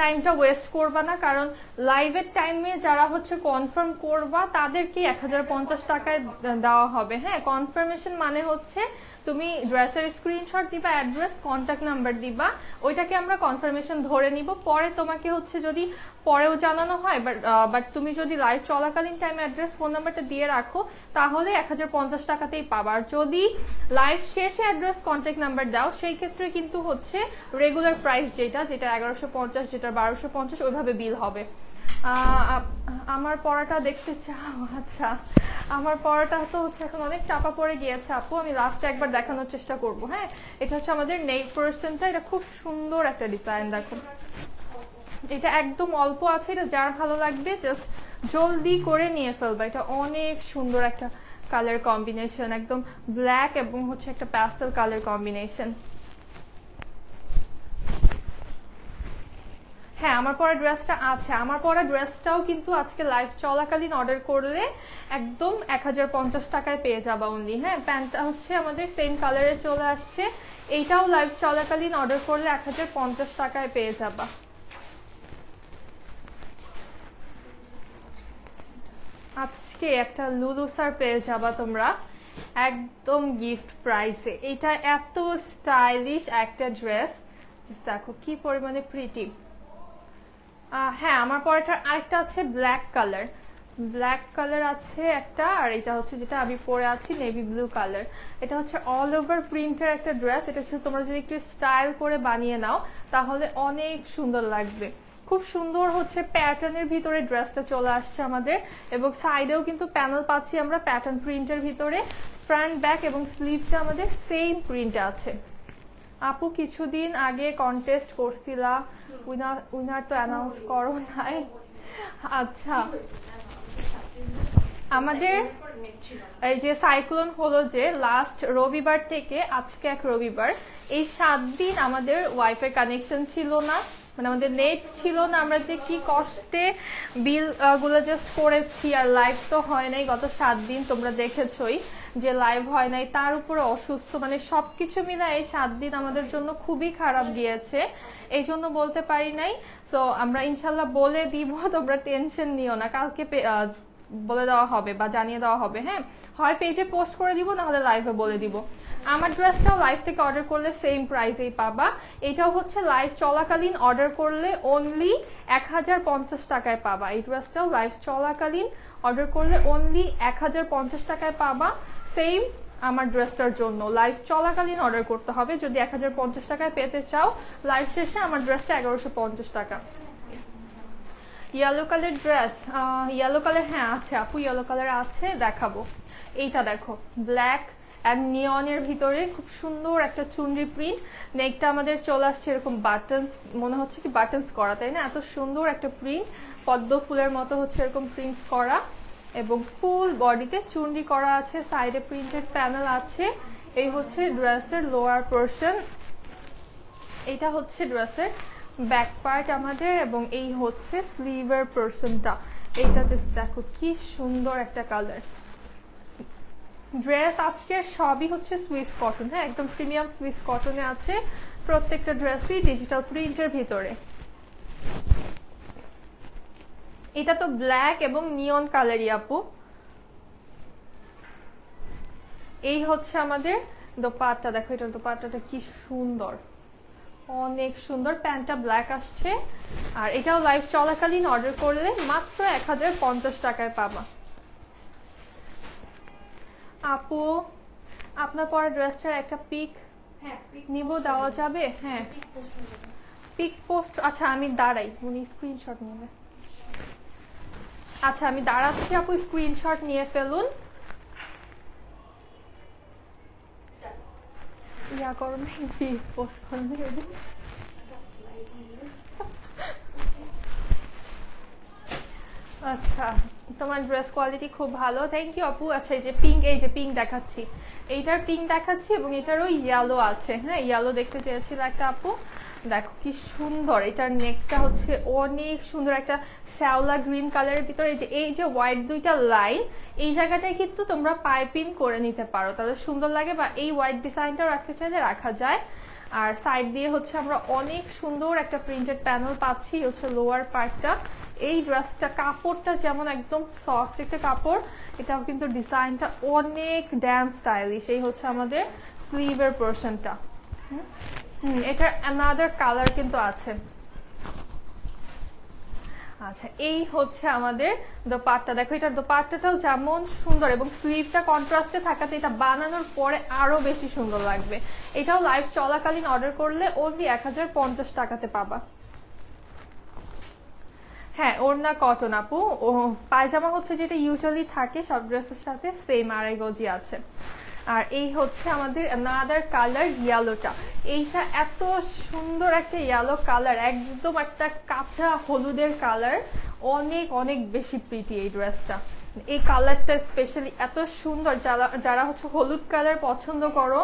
টাইমটা ওয়েস্ট করবা না কারণ লাইভের টাইমে যারা হচ্ছে কনফার্ম করবা তাদেরকে এক হাজার পঞ্চাশ টাকায় দেওয়া হবে হ্যাঁ কনফার্মেশন মানে হচ্ছে তুমি ড্রেসের স্ক্রিনশট দিবা অ্যাড্রেস কন্ট্যাক্ট নাম্বার দিবা ওইটাকে আমরা কনফার্মেশন ধরে নিব পরে তোমাকে হচ্ছে যদি পরেও জানানো হয় বাট তুমি যদি লাইভ চলাকালীন টাইম অ্যাড্রেস ফোন নাম্বারটা দিয়ে রাখো তাহলে এক টাকাতেই পাবা আর যদি লাইভ শেষে অ্যাড্রেস কন্ট্যাক্ট নাম্বার দাও সেই ক্ষেত্রে কিন্তু হচ্ছে রেগুলার প্রাইস যেটা যেটা এগারোশো পঞ্চাশ যেটা বারোশো পঞ্চাশ ওইভাবে বিল হবে আমার পড়াটা দেখতে চাও আচ্ছা আমার পড়াটা তো হচ্ছে এখন অনেক চাপা পড়ে গিয়েছে আপু আমি লাস্টে একবার দেখানোর চেষ্টা করব হ্যাঁ এটা হচ্ছে আমাদের নেইল পোর্শনটা এটা খুব সুন্দর একটা ডিজাইন দেখো এটা একদম অল্প আছে এটা যার ভালো লাগবে জাস্ট জলদি করে নিয়ে ফেলবে এটা অনেক সুন্দর একটা কালার কম্বিনেশন একদম ব্ল্যাক এবং হচ্ছে একটা প্যাস্টেল কালার কম্বিনেশন হ্যাঁ আমার পরা ড্রেসটা আছে আমার পরা ড্রেসটাও কিন্তু আজকে লাইভ চলাকালীন অর্ডার করলে একদম এক টাকায় পেয়ে যাবা অনলি হ্যাঁ প্যান্টটা হচ্ছে আমাদের সেম কালারে চলে আসছে এইটাও লাইভ চলাকালীন অর্ডার করলে এক টাকায় পেয়ে যাবা আজকে একটা লুলুসার পেয়ে যাবা তোমরা একদম গিফট প্রাইসে এটা এত স্টাইলিশ একটা ড্রেস দেখো কি পরিমাণে প্রিটি হ্যাঁ আমার পরেটার আরেকটা আছে ব্ল্যাক কালার ব্ল্যাক কালার আছে একটা আর এটা হচ্ছে যেটা আমি পরে আছি নেভি ব্লু কালার এটা হচ্ছে অল ওভার প্রিন্টের একটা ড্রেস এটা হচ্ছে তোমরা যদি একটু স্টাইল করে বানিয়ে নাও তাহলে অনেক সুন্দর লাগবে খুব সুন্দর হচ্ছে প্যাটার্নের ভিতরে ড্রেসটা চলে আসছে আমাদের এবং সাইডেও কিন্তু প্যানেল পাচ্ছি আমরা প্যাটার্ন প্রিন্টের ভিতরে ফ্রন্ট ব্যাক এবং স্লিভটা আমাদের সেম প্রিন্ট আছে আপু কিছুদিন আগে কন্টেস্ট করছিলা উইনার তো অ্যানাউন্স করো নাই আচ্ছা আমাদের এই যে সাইক্লোন হলো যে লাস্ট রবিবার থেকে আজকে এক রবিবার এই সাত দিন আমাদের ওয়াইফাই কানেকশন ছিল না মানে আমাদের নেট ছিল না আমরা যে কি কষ্টে বিল গুলো জাস্ট করেছি আর লাইভ তো হয় নাই গত সাত দিন তোমরা দেখেছই যে লাইভ হয় নাই তার উপরে অসুস্থ মানে সবকিছু মিলায় এই সাত দিন আমাদের জন্য খুবই খারাপ গিয়েছে এই জন্য বলতে পারি নাই তো আমরা ইনশাল্লাহ বলে দিব তোমরা টেনশন নিও না কালকে বলে দেওয়া হবে বা জানিয়ে দেওয়া হবে হ্যাঁ হয় পেজে পোস্ট করে দিব নাহলে লাইভে বলে দিব আমার ড্রেসটাও লাইভ থেকে অর্ডার করলে সেম প্রাইসেই পাবা এটাও হচ্ছে লাইভ চলাকালীন অর্ডার করলে অনলি এক হাজার পঞ্চাশ টাকায় পাবা এই ড্রেসটাও লাইভ চলাকালীন অর্ডার করলে অনলি এক হাজার পঞ্চাশ টাকায় পাবা সেম আমার ড্রেসটার জন্য লাইভ চলাকালীন অর্ডার করতে হবে যদি এক হাজার পঞ্চাশ টাকায় পেতে চাও লাইভ শেষে আমার ড্রেসটা এগারোশো পঞ্চাশ টাকা yellow colour dress yellow colour হ্যাঁ আছে আপু ইয়েলো কালার আছে দেখাবো এইটা দেখো ব্ল্যাক অ্যান্ড নিয়নের ভিতরে খুব সুন্দর একটা চুনরি প্রিন্ট নেকটা আমাদের চলে আসছে এরকম বাটনস মনে হচ্ছে কি বাটনস করা তাই না এত সুন্দর একটা প্রিন্ট পদ্ম ফুলের মতো হচ্ছে এরকম প্রিন্টস করা এবং ফুল বডিতে চুনরি করা আছে সাইডে প্রিন্টেড প্যানেল আছে এই হচ্ছে ড্রেসের লোয়ার পোর্শন এটা হচ্ছে ড্রেসের ব্যাক পার্ট আমাদের এবং এই হচ্ছে স্লিভের পার্সনটা এইটা জাস্ট দেখো কি সুন্দর একটা কালার ড্রেস আজকে সবই হচ্ছে সুইস কটন হ্যাঁ একদম প্রিমিয়াম সুইস কটনে আছে প্রত্যেকটা ড্রেসই ডিজিটাল প্রিন্টের ভিতরে এটা তো ব্ল্যাক এবং নিয়ন কালারই আপু এই হচ্ছে আমাদের দোপাট্টা দেখো এটা দোপাট্টাটা কি সুন্দর অনেক সুন্দর প্যান্টটা ব্ল্যাক আসছে আর এটাও লাইভ চলাকালীন অর্ডার করলে মাত্র এক হাজার পঞ্চাশ টাকায় পাবা আপু আপনার পরে ড্রেসটার একটা পিক হ্যাঁ, নিব দেওয়া যাবে হ্যাঁ পিক হ্যাঁ। পোস্ট আচ্ছা আমি দাঁড়াই উনি স্ক্রিনশট নেবে আচ্ছা আমি দাঁড়াচ্ছি আপু স্ক্রিনশট নিয়ে ফেলুন ইয়া করবে কি পোস্ট করবে আচ্ছা তোমার ড্রেস কোয়ালিটি খুব ভালো থ্যাংক ইউ আপু আচ্ছা এই যে পিঙ্ক এই যে পিঙ্ক দেখাচ্ছি এইটার পিঙ্ক দেখাচ্ছি এবং এটার ওই ইয়েলো আছে হ্যাঁ ইয়েলো দেখতে চেয়েছিল একটা আপু দেখো কি সুন্দর এটার নেকটা হচ্ছে অনেক সুন্দর একটা শ্যাওলা গ্রিন কালারের ভিতরে এই যে এই যে হোয়াইট দুইটা লাইন এই জায়গাটায় কিন্তু তোমরা পাইপিং করে নিতে পারো তাহলে সুন্দর লাগে বা এই হোয়াইট ডিজাইনটা রাখতে চাইলে রাখা যায় আর সাইড দিয়ে হচ্ছে আমরা অনেক সুন্দর একটা প্রিন্টেড প্যানেল পাচ্ছি হচ্ছে লোয়ার পার্টটা এই ড্রেসটা কাপড়টা যেমন একদম সফট একটা কাপড় এটাও কিন্তু ডিজাইনটা অনেক ড্যাম স্টাইলিশ এই হচ্ছে আমাদের স্লিভের পোর্শনটা হুম এটার অ্যানাদার কালার কিন্তু আছে আচ্ছা এই হচ্ছে আমাদের দোপাট্টা দেখো এটার দোপাট্টাটাও যেমন সুন্দর এবং স্লিভটা কন্ট্রাস্টে থাকাতে এটা বানানোর পরে আরো বেশি সুন্দর লাগবে এটাও লাইভ চলাকালীন অর্ডার করলে ওনলি এক টাকাতে পাবা হ্যাঁ ওর না কটন আপু পায়জামা হচ্ছে যেটা ইউজুয়ালি থাকে সব ড্রেসের সাথে সেম আড়াই গজি আছে আর এই হচ্ছে আমাদের নাদার কালার ইয়েলোটা এইটা এত সুন্দর একটা ইয়েলো কালার একদম একটা কাঁচা হলুদের কালার অনেক অনেক বেশি প্রিটি এই ড্রেসটা এই কালারটা স্পেশালি এত সুন্দর যারা যারা হচ্ছে হলুদ কালার পছন্দ করো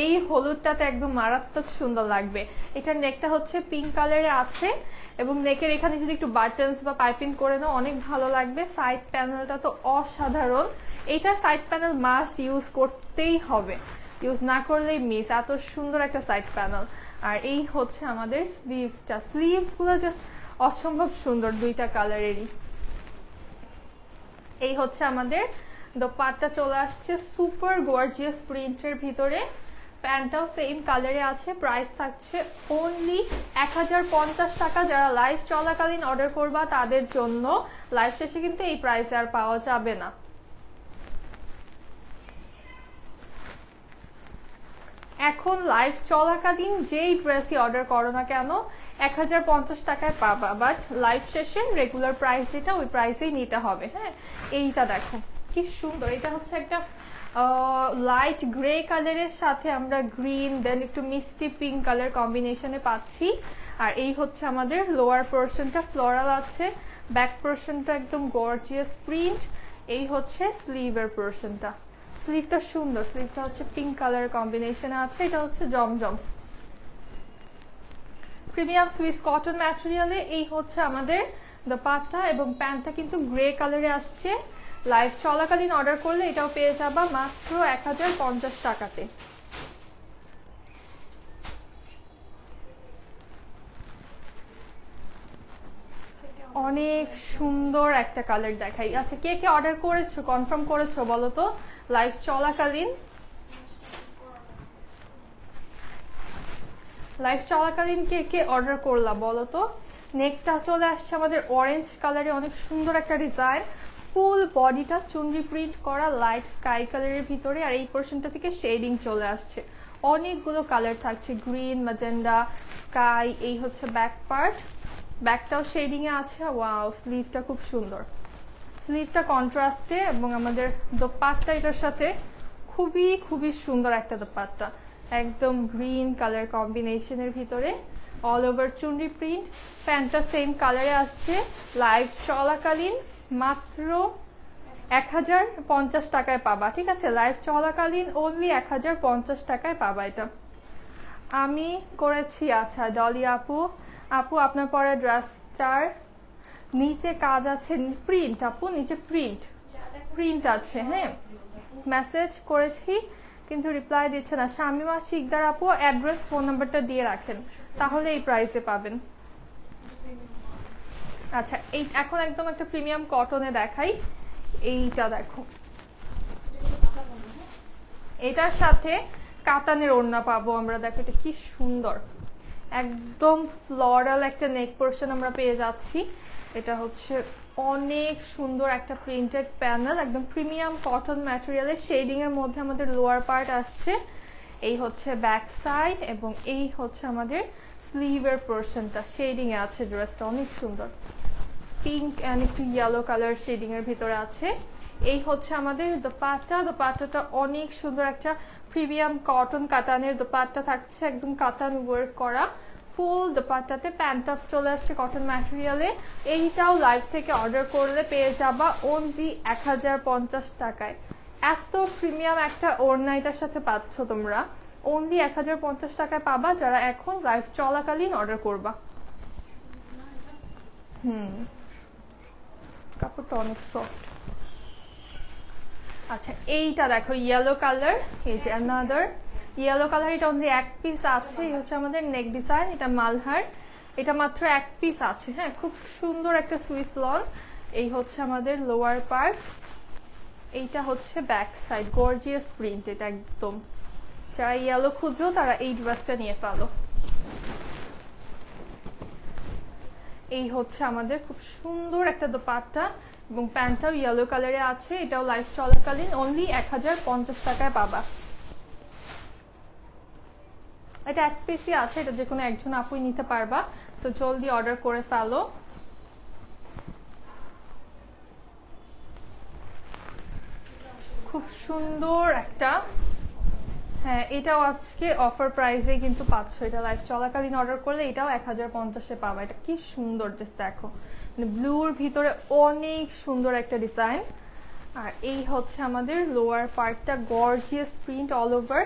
এই হলুদটাতে একদম মারাত্মক সুন্দর লাগবে এটার নেকটা হচ্ছে পিঙ্ক কালারে আছে এবং নেকের এখানে যদি একটু বাটনস বা পাইপিং করে নাও অনেক ভালো লাগবে সাইড প্যানেলটা তো অসাধারণ এটা সাইড প্যানেল মাস্ট ইউজ করতেই হবে ইউজ না করলেই মিস এত সুন্দর একটা সাইড প্যানেল আর এই হচ্ছে আমাদের স্লিভসটা স্লিভসগুলো জাস্ট অসম্ভব সুন্দর দুইটা কালারেরই এই হচ্ছে আমাদের দোপাটটা চলে আসছে সুপার গর্জিয়াস প্রিন্টের ভিতরে প্যান্টটাও সেম কালারে আছে প্রাইস থাকছে অনলি এক টাকা যারা লাইভ চলাকালীন অর্ডার করবা তাদের জন্য লাইভ শেষে কিন্তু এই প্রাইসে আর পাওয়া যাবে না এখন লাইভ চলাকালীন যেই ড্রেসই অর্ডার করো না কেন এক টাকায় পাবা বাট লাইভ শেষে রেগুলার প্রাইস যেটা ওই প্রাইসেই নিতে হবে হ্যাঁ এইটা দেখো কি সুন্দর এটা হচ্ছে একটা লাইট গ্রে কালারের সাথে আমরা গ্রিন দেন একটু মিষ্টি পিঙ্ক কালার কম্বিনেশনে পাচ্ছি আর এই হচ্ছে আমাদের লোয়ার পোর্শনটা ফ্লোরাল আছে ব্যাক পোর্শনটা একদম গর্জিয়াস প্রিন্ট এই হচ্ছে স্লিভের পোর্শনটা স্লিভটা সুন্দর স্লিভটা হচ্ছে পিঙ্ক কালার কম্বিনেশনে আছে এটা হচ্ছে জমজম প্রিমিয়াম সুইস কটন ম্যাটেরিয়ালে এই হচ্ছে আমাদের পাটটা এবং প্যান্টটা কিন্তু গ্রে কালারে আসছে লাইভ চলাকালীন অর্ডার করলে এটাও পেয়ে যাবা মাত্র এক হাজার পঞ্চাশ টাকাতে অনেক সুন্দর একটা কালার দেখাই আচ্ছা কে কে অর্ডার করেছো কনফার্ম করেছো বলো তো লাইভ চলাকালীন লাইভ চলাকালীন কে কে অর্ডার করলা বলো তো নেকটা চলে আসছে আমাদের অরেঞ্জ কালারে অনেক সুন্দর একটা ডিজাইন ফুল বডিটা চুনরি প্রিন্ট করা লাইট স্কাই কালারের ভিতরে আর এই পোর্শনটা থেকে শেডিং চলে আসছে অনেকগুলো কালার থাকছে গ্রিন মাজেন্ডা স্কাই এই হচ্ছে ব্যাক পার্ট ব্যাকটাও শেডিংয়ে আছে ওয়াও স্লিভটা খুব সুন্দর স্লিভটা কন্ট্রাস্টে এবং আমাদের দোপাট্টা এটার সাথে খুবই খুবই সুন্দর একটা দোপাটটা একদম গ্রিন কালার কম্বিনেশনের ভিতরে অল ওভার চুনরি প্রিন্ট প্যান্টটা সেম কালারে আসছে লাইট চলাকালীন মাত্র এক হাজার পঞ্চাশ টাকায় পাবা ঠিক আছে লাইভ চলাকালীন ওনলি এক হাজার পঞ্চাশ টাকায় পাবা এটা আমি করেছি আচ্ছা ডলি আপু আপু আপনার পরে ড্রেসটার নিচে কাজ আছে প্রিন্ট আপু নিচে প্রিন্ট প্রিন্ট আছে হ্যাঁ মেসেজ করেছি কিন্তু রিপ্লাই দিচ্ছে না শামিমা শিকদার আপু অ্যাড্রেস ফোন নাম্বারটা দিয়ে রাখেন তাহলে এই প্রাইসে পাবেন আচ্ছা এই এখন একদম একটা প্রিমিয়াম কটনে দেখাই এইটা দেখো এটার সাথে কাতানের ওড়না পাবো আমরা দেখো এটা কি সুন্দর একদম ফ্লোরাল একটা নেক পোর্শন আমরা পেয়ে যাচ্ছি এটা হচ্ছে অনেক সুন্দর একটা প্রিন্টেড প্যানেল একদম প্রিমিয়াম কটন ম্যাটেরিয়ালের শেডিংয়ের মধ্যে আমাদের লোয়ার পার্ট আসছে এই হচ্ছে ব্যাক সাইড এবং এই হচ্ছে আমাদের স্লিভের পোর্শনটা শেডিংয়ে আছে ড্রেসটা অনেক সুন্দর পিঙ্ক অ্যান্ড একটু ইয়েলো কালার শেডিং এর ভেতরে আছে এই হচ্ছে আমাদের দোপাট্টা দোপাট্টাটা অনেক সুন্দর একটা প্রিমিয়াম কটন কাতানের দোপাট্টা থাকছে একদম কাতান ওয়ার্ক করা ফুল দোপাট্টাতে প্যান্ট আপ চলে আসছে কটন ম্যাটেরিয়ালে এইটাও লাইভ থেকে অর্ডার করলে পেয়ে যাবা অনলি এক হাজার পঞ্চাশ টাকায় এত প্রিমিয়াম একটা ওড়নাইটার সাথে পাচ্ছ তোমরা অনলি এক হাজার পঞ্চাশ টাকায় পাবা যারা এখন লাইভ চলাকালীন অর্ডার করবা হুম কাপড়টা অনেক সফট আচ্ছা এইটা দেখো ইয়েলো কালার এই যে অ্যানাদার ইয়েলো কালার এটা অনলি এক পিস আছে এই হচ্ছে আমাদের নেক ডিজাইন এটা মালহার এটা মাত্র এক পিস আছে হ্যাঁ খুব সুন্দর একটা সুইস লন এই হচ্ছে আমাদের লোয়ার পার্ট এইটা হচ্ছে ব্যাক সাইড গর্জিয়াস প্রিন্ট এটা একদম যারা ইয়েলো খুঁজো তারা এই ড্রেসটা নিয়ে পালো এই হচ্ছে আমাদের খুব সুন্দর একটা দোপাট্টা এবং প্যান্টটাও ইয়েলো কালারে আছে এটাও লাইফ চলাকালীন অনলি এক হাজার পঞ্চাশ টাকায় পাবা এটা এক পিসই আছে এটা যে কোনো একজন আপুই নিতে পারবা সো জলদি অর্ডার করে ফেলো খুব সুন্দর একটা হ্যাঁ এটাও আজকে অফার প্রাইসে কিন্তু পাচ্ছ এটা লাইভ চলাকালীন অর্ডার করলে এটাও এক হাজার পঞ্চাশে পাবা এটা কি সুন্দর জাস্ট দেখো মানে ব্লুর ভিতরে অনেক সুন্দর একটা ডিজাইন আর এই হচ্ছে আমাদের লোয়ার পার্টটা gorgeous print all over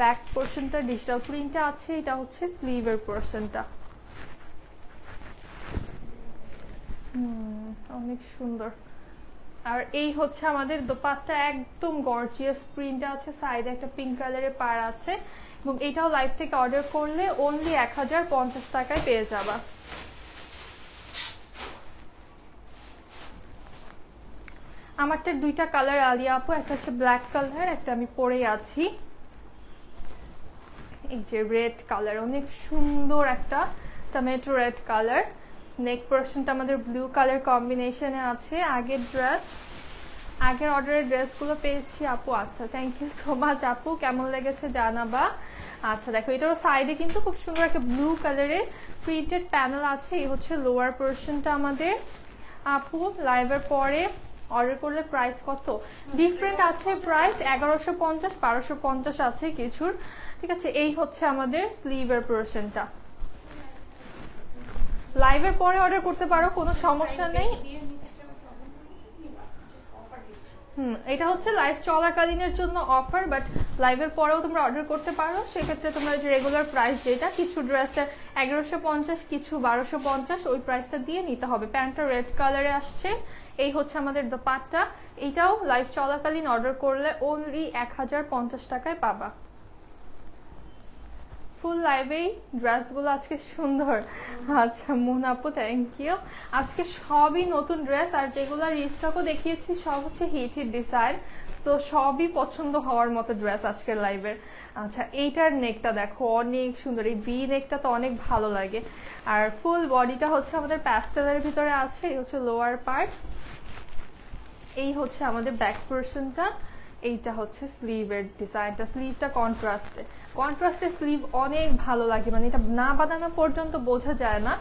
back পোর্শনটা ডিজিটাল প্রিন্টটা আছে এটা হচ্ছে স্লিভের পোর্শনটা অনেক সুন্দর আর এই হচ্ছে আমাদের দোপাতটা একদম গর্জিয়াস প্রিন্টটা আছে সাইডে একটা পিঙ্ক কালারের পার আছে এবং এটাও লাইভ থেকে অর্ডার করলে অনলি এক হাজার পঞ্চাশ টাকায় পেয়ে যাবা আমারটা দুইটা কালার আলিয়া আপু একটা হচ্ছে ব্ল্যাক কালার একটা আমি পরে আছি এই যে রেড কালার অনেক সুন্দর একটা টমেটো রেড কালার নেক পোর্শনটা আমাদের ব্লু কালার কম্বিনেশনে আছে আগের ড্রেস আগের অর্ডারের ড্রেসগুলো পেয়েছি আপু আচ্ছা থ্যাংক ইউ সো মাচ আপু কেমন লেগেছে জানাবা আচ্ছা দেখো এটারও সাইডে কিন্তু খুব সুন্দর একটা ব্লু কালারের প্রিন্টেড প্যানেল আছে এই হচ্ছে লোয়ার পোর্শনটা আমাদের আপু লাইভের পরে অর্ডার করলে প্রাইস কত ডিফারেন্ট আছে প্রাইস এগারোশো পঞ্চাশ বারোশো পঞ্চাশ আছে কিছুর ঠিক আছে এই হচ্ছে আমাদের স্লিভের পোর্শনটা লাইভের পরে অর্ডার করতে পারো কোনো সমস্যা নেই হুম এটা হচ্ছে লাইভ চলাকালীনের জন্য অফার বাট লাইভের পরেও তোমরা অর্ডার করতে পারো সেক্ষেত্রে তোমরা যে রেগুলার প্রাইস যেটা কিছু ড্রেসের এগারোশো পঞ্চাশ কিছু বারোশো পঞ্চাশ ওই প্রাইসটা দিয়ে নিতে হবে প্যান্টটা রেড কালারে আসছে এই হচ্ছে আমাদের দোপাট্টা এইটাও লাইভ চলাকালীন অর্ডার করলে ওনলি এক হাজার পঞ্চাশ টাকায় পাবা ফুল লাইভেই ড্রেসগুলো আজকে সুন্দর আচ্ছা মোহন আপু থ্যাংক ইউ আজকে সবই নতুন ড্রেস আর যেগুলো রিস্টকও দেখিয়েছি সব হচ্ছে হিট হিট ডিজাইন তো সবই পছন্দ হওয়ার মতো ড্রেস আজকের লাইভের আচ্ছা এইটার নেকটা দেখো অনেক সুন্দর এই বি নেকটা তো অনেক ভালো লাগে আর ফুল বডিটা হচ্ছে আমাদের প্যাস্টেলের ভিতরে আছে এই হচ্ছে লোয়ার পার্ট এই হচ্ছে আমাদের ব্যাক পোর্শনটা এইটা হচ্ছে স্লিভের ডিজাইনটা স্লিভটা কন্ট্রাস্টে কন্ট্রাস্টের স্লিভ অনেক ভালো লাগে মানে এটা না বানানো পর্যন্ত বোঝা যায় না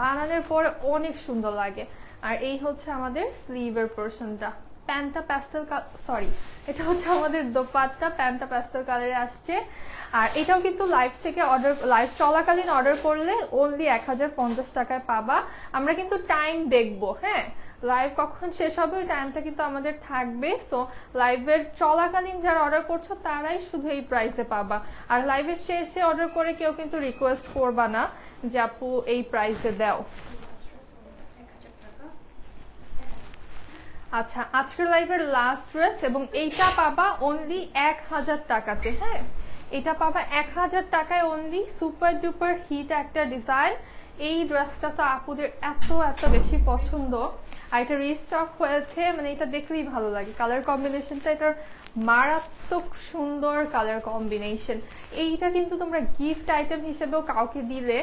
বানানোর পরে অনেক সুন্দর লাগে আর এই হচ্ছে আমাদের স্লিভের পোর্শনটা প্যান্টা প্যাস্টেল সরি এটা হচ্ছে আমাদের দোপাতটা প্যান্টা প্যাস্টেল কালারে আসছে আর এটাও কিন্তু লাইভ থেকে অর্ডার লাইভ চলাকালীন অর্ডার করলে ওনলি এক টাকায় পাবা আমরা কিন্তু টাইম দেখবো হ্যাঁ লাইভ কখন শেষ হবে ওই টাইমটা কিন্তু আমাদের থাকবে সো লাইভের চলাকালীন যারা অর্ডার করছো তারাই শুধু এই প্রাইসে পাবা আর লাইভের শেষে অর্ডার করে কেউ কিন্তু রিকোয়েস্ট করবা না যে আপু এই প্রাইসে দাও আচ্ছা আজকের লাইভের লাস্ট ড্রেস এবং এইটা পাবা অনলি এক হাজার টাকাতে হ্যাঁ এটা পাবা এক হাজার টাকায় অনলি সুপার ডুপার হিট একটা ডিজাইন এই ড্রেসটা তো আপুদের এত এত বেশি পছন্দ আর এটা রিস্টক হয়েছে মানে এটা দেখলেই ভালো লাগে কালার কম্বিনেশনটা এটার মারাত্মক সুন্দর কালার কম্বিনেশন এইটা কিন্তু তোমরা গিফট আইটেম হিসেবেও কাউকে দিলে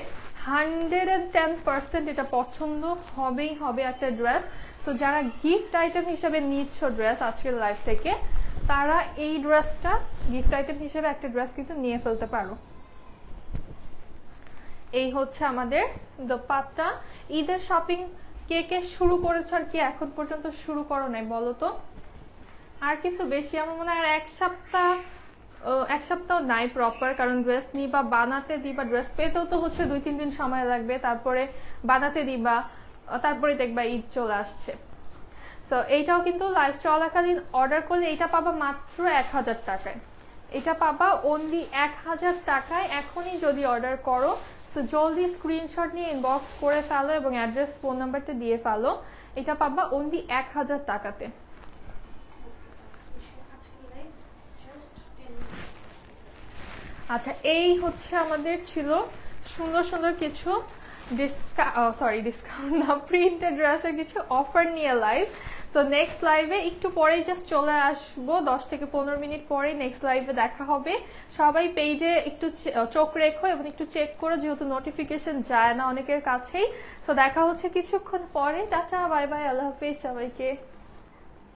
হান্ড্রেড অ্যান্ড টেন পার্সেন্ট এটা পছন্দ হবেই হবে একটা ড্রেস সো যারা গিফট আইটেম হিসেবে নিচ্ছ ড্রেস আজকের লাইফ থেকে তারা এই ড্রেসটা গিফট আইটেম হিসেবে একটা ড্রেস কিন্তু নিয়ে ফেলতে পারো এই হচ্ছে আমাদের দোপাট্টা ঈদের শপিং কে কে শুরু করেছো আর কি এখন পর্যন্ত শুরু করো নাই বলো তো আর কিন্তু বেশি আমার মনে হয় আর এক সপ্তাহ এক সপ্তাহ নাই প্রপার কারণ ড্রেস নিবা বানাতে দিবা ড্রেস পেতেও তো হচ্ছে দুই তিন দিন সময় লাগবে তারপরে বানাতে দিবা তারপরে দেখবা ঈদ চলে আসছে তো এইটাও কিন্তু লাইফ চলাকালীন অর্ডার করলে এটা পাবা মাত্র এক হাজার টাকায় এটা পাবা অনলি এক হাজার টাকায় এখনই যদি অর্ডার করো সো জলদি স্ক্রিনশট নিয়ে ইনবক্স করে ফেলো এবং অ্যাড্রেস ফোন নাম্বারটা দিয়ে ফেলো এটা পাবা অনলি এক হাজার টাকাতে আচ্ছা এই হচ্ছে আমাদের ছিল সুন্দর সুন্দর কিছু ডিসকাউন্ট সরি ডিসকাউন্ট না প্রিন্টেড ড্রেসের কিছু অফার নিয়ে লাইভ তো নেক্সট লাইভে একটু পরেই জাস্ট চলে আসবো দশ থেকে পনেরো মিনিট পরেই নেক্সট লাইভে দেখা হবে সবাই পেজে একটু চোখ রেখো এবং একটু চেক করো যেহেতু নোটিফিকেশন যায় না অনেকের কাছেই তো দেখা হচ্ছে কিছুক্ষণ পরে টাটা বাই বাই আল্লাহ হাফিজ সবাইকে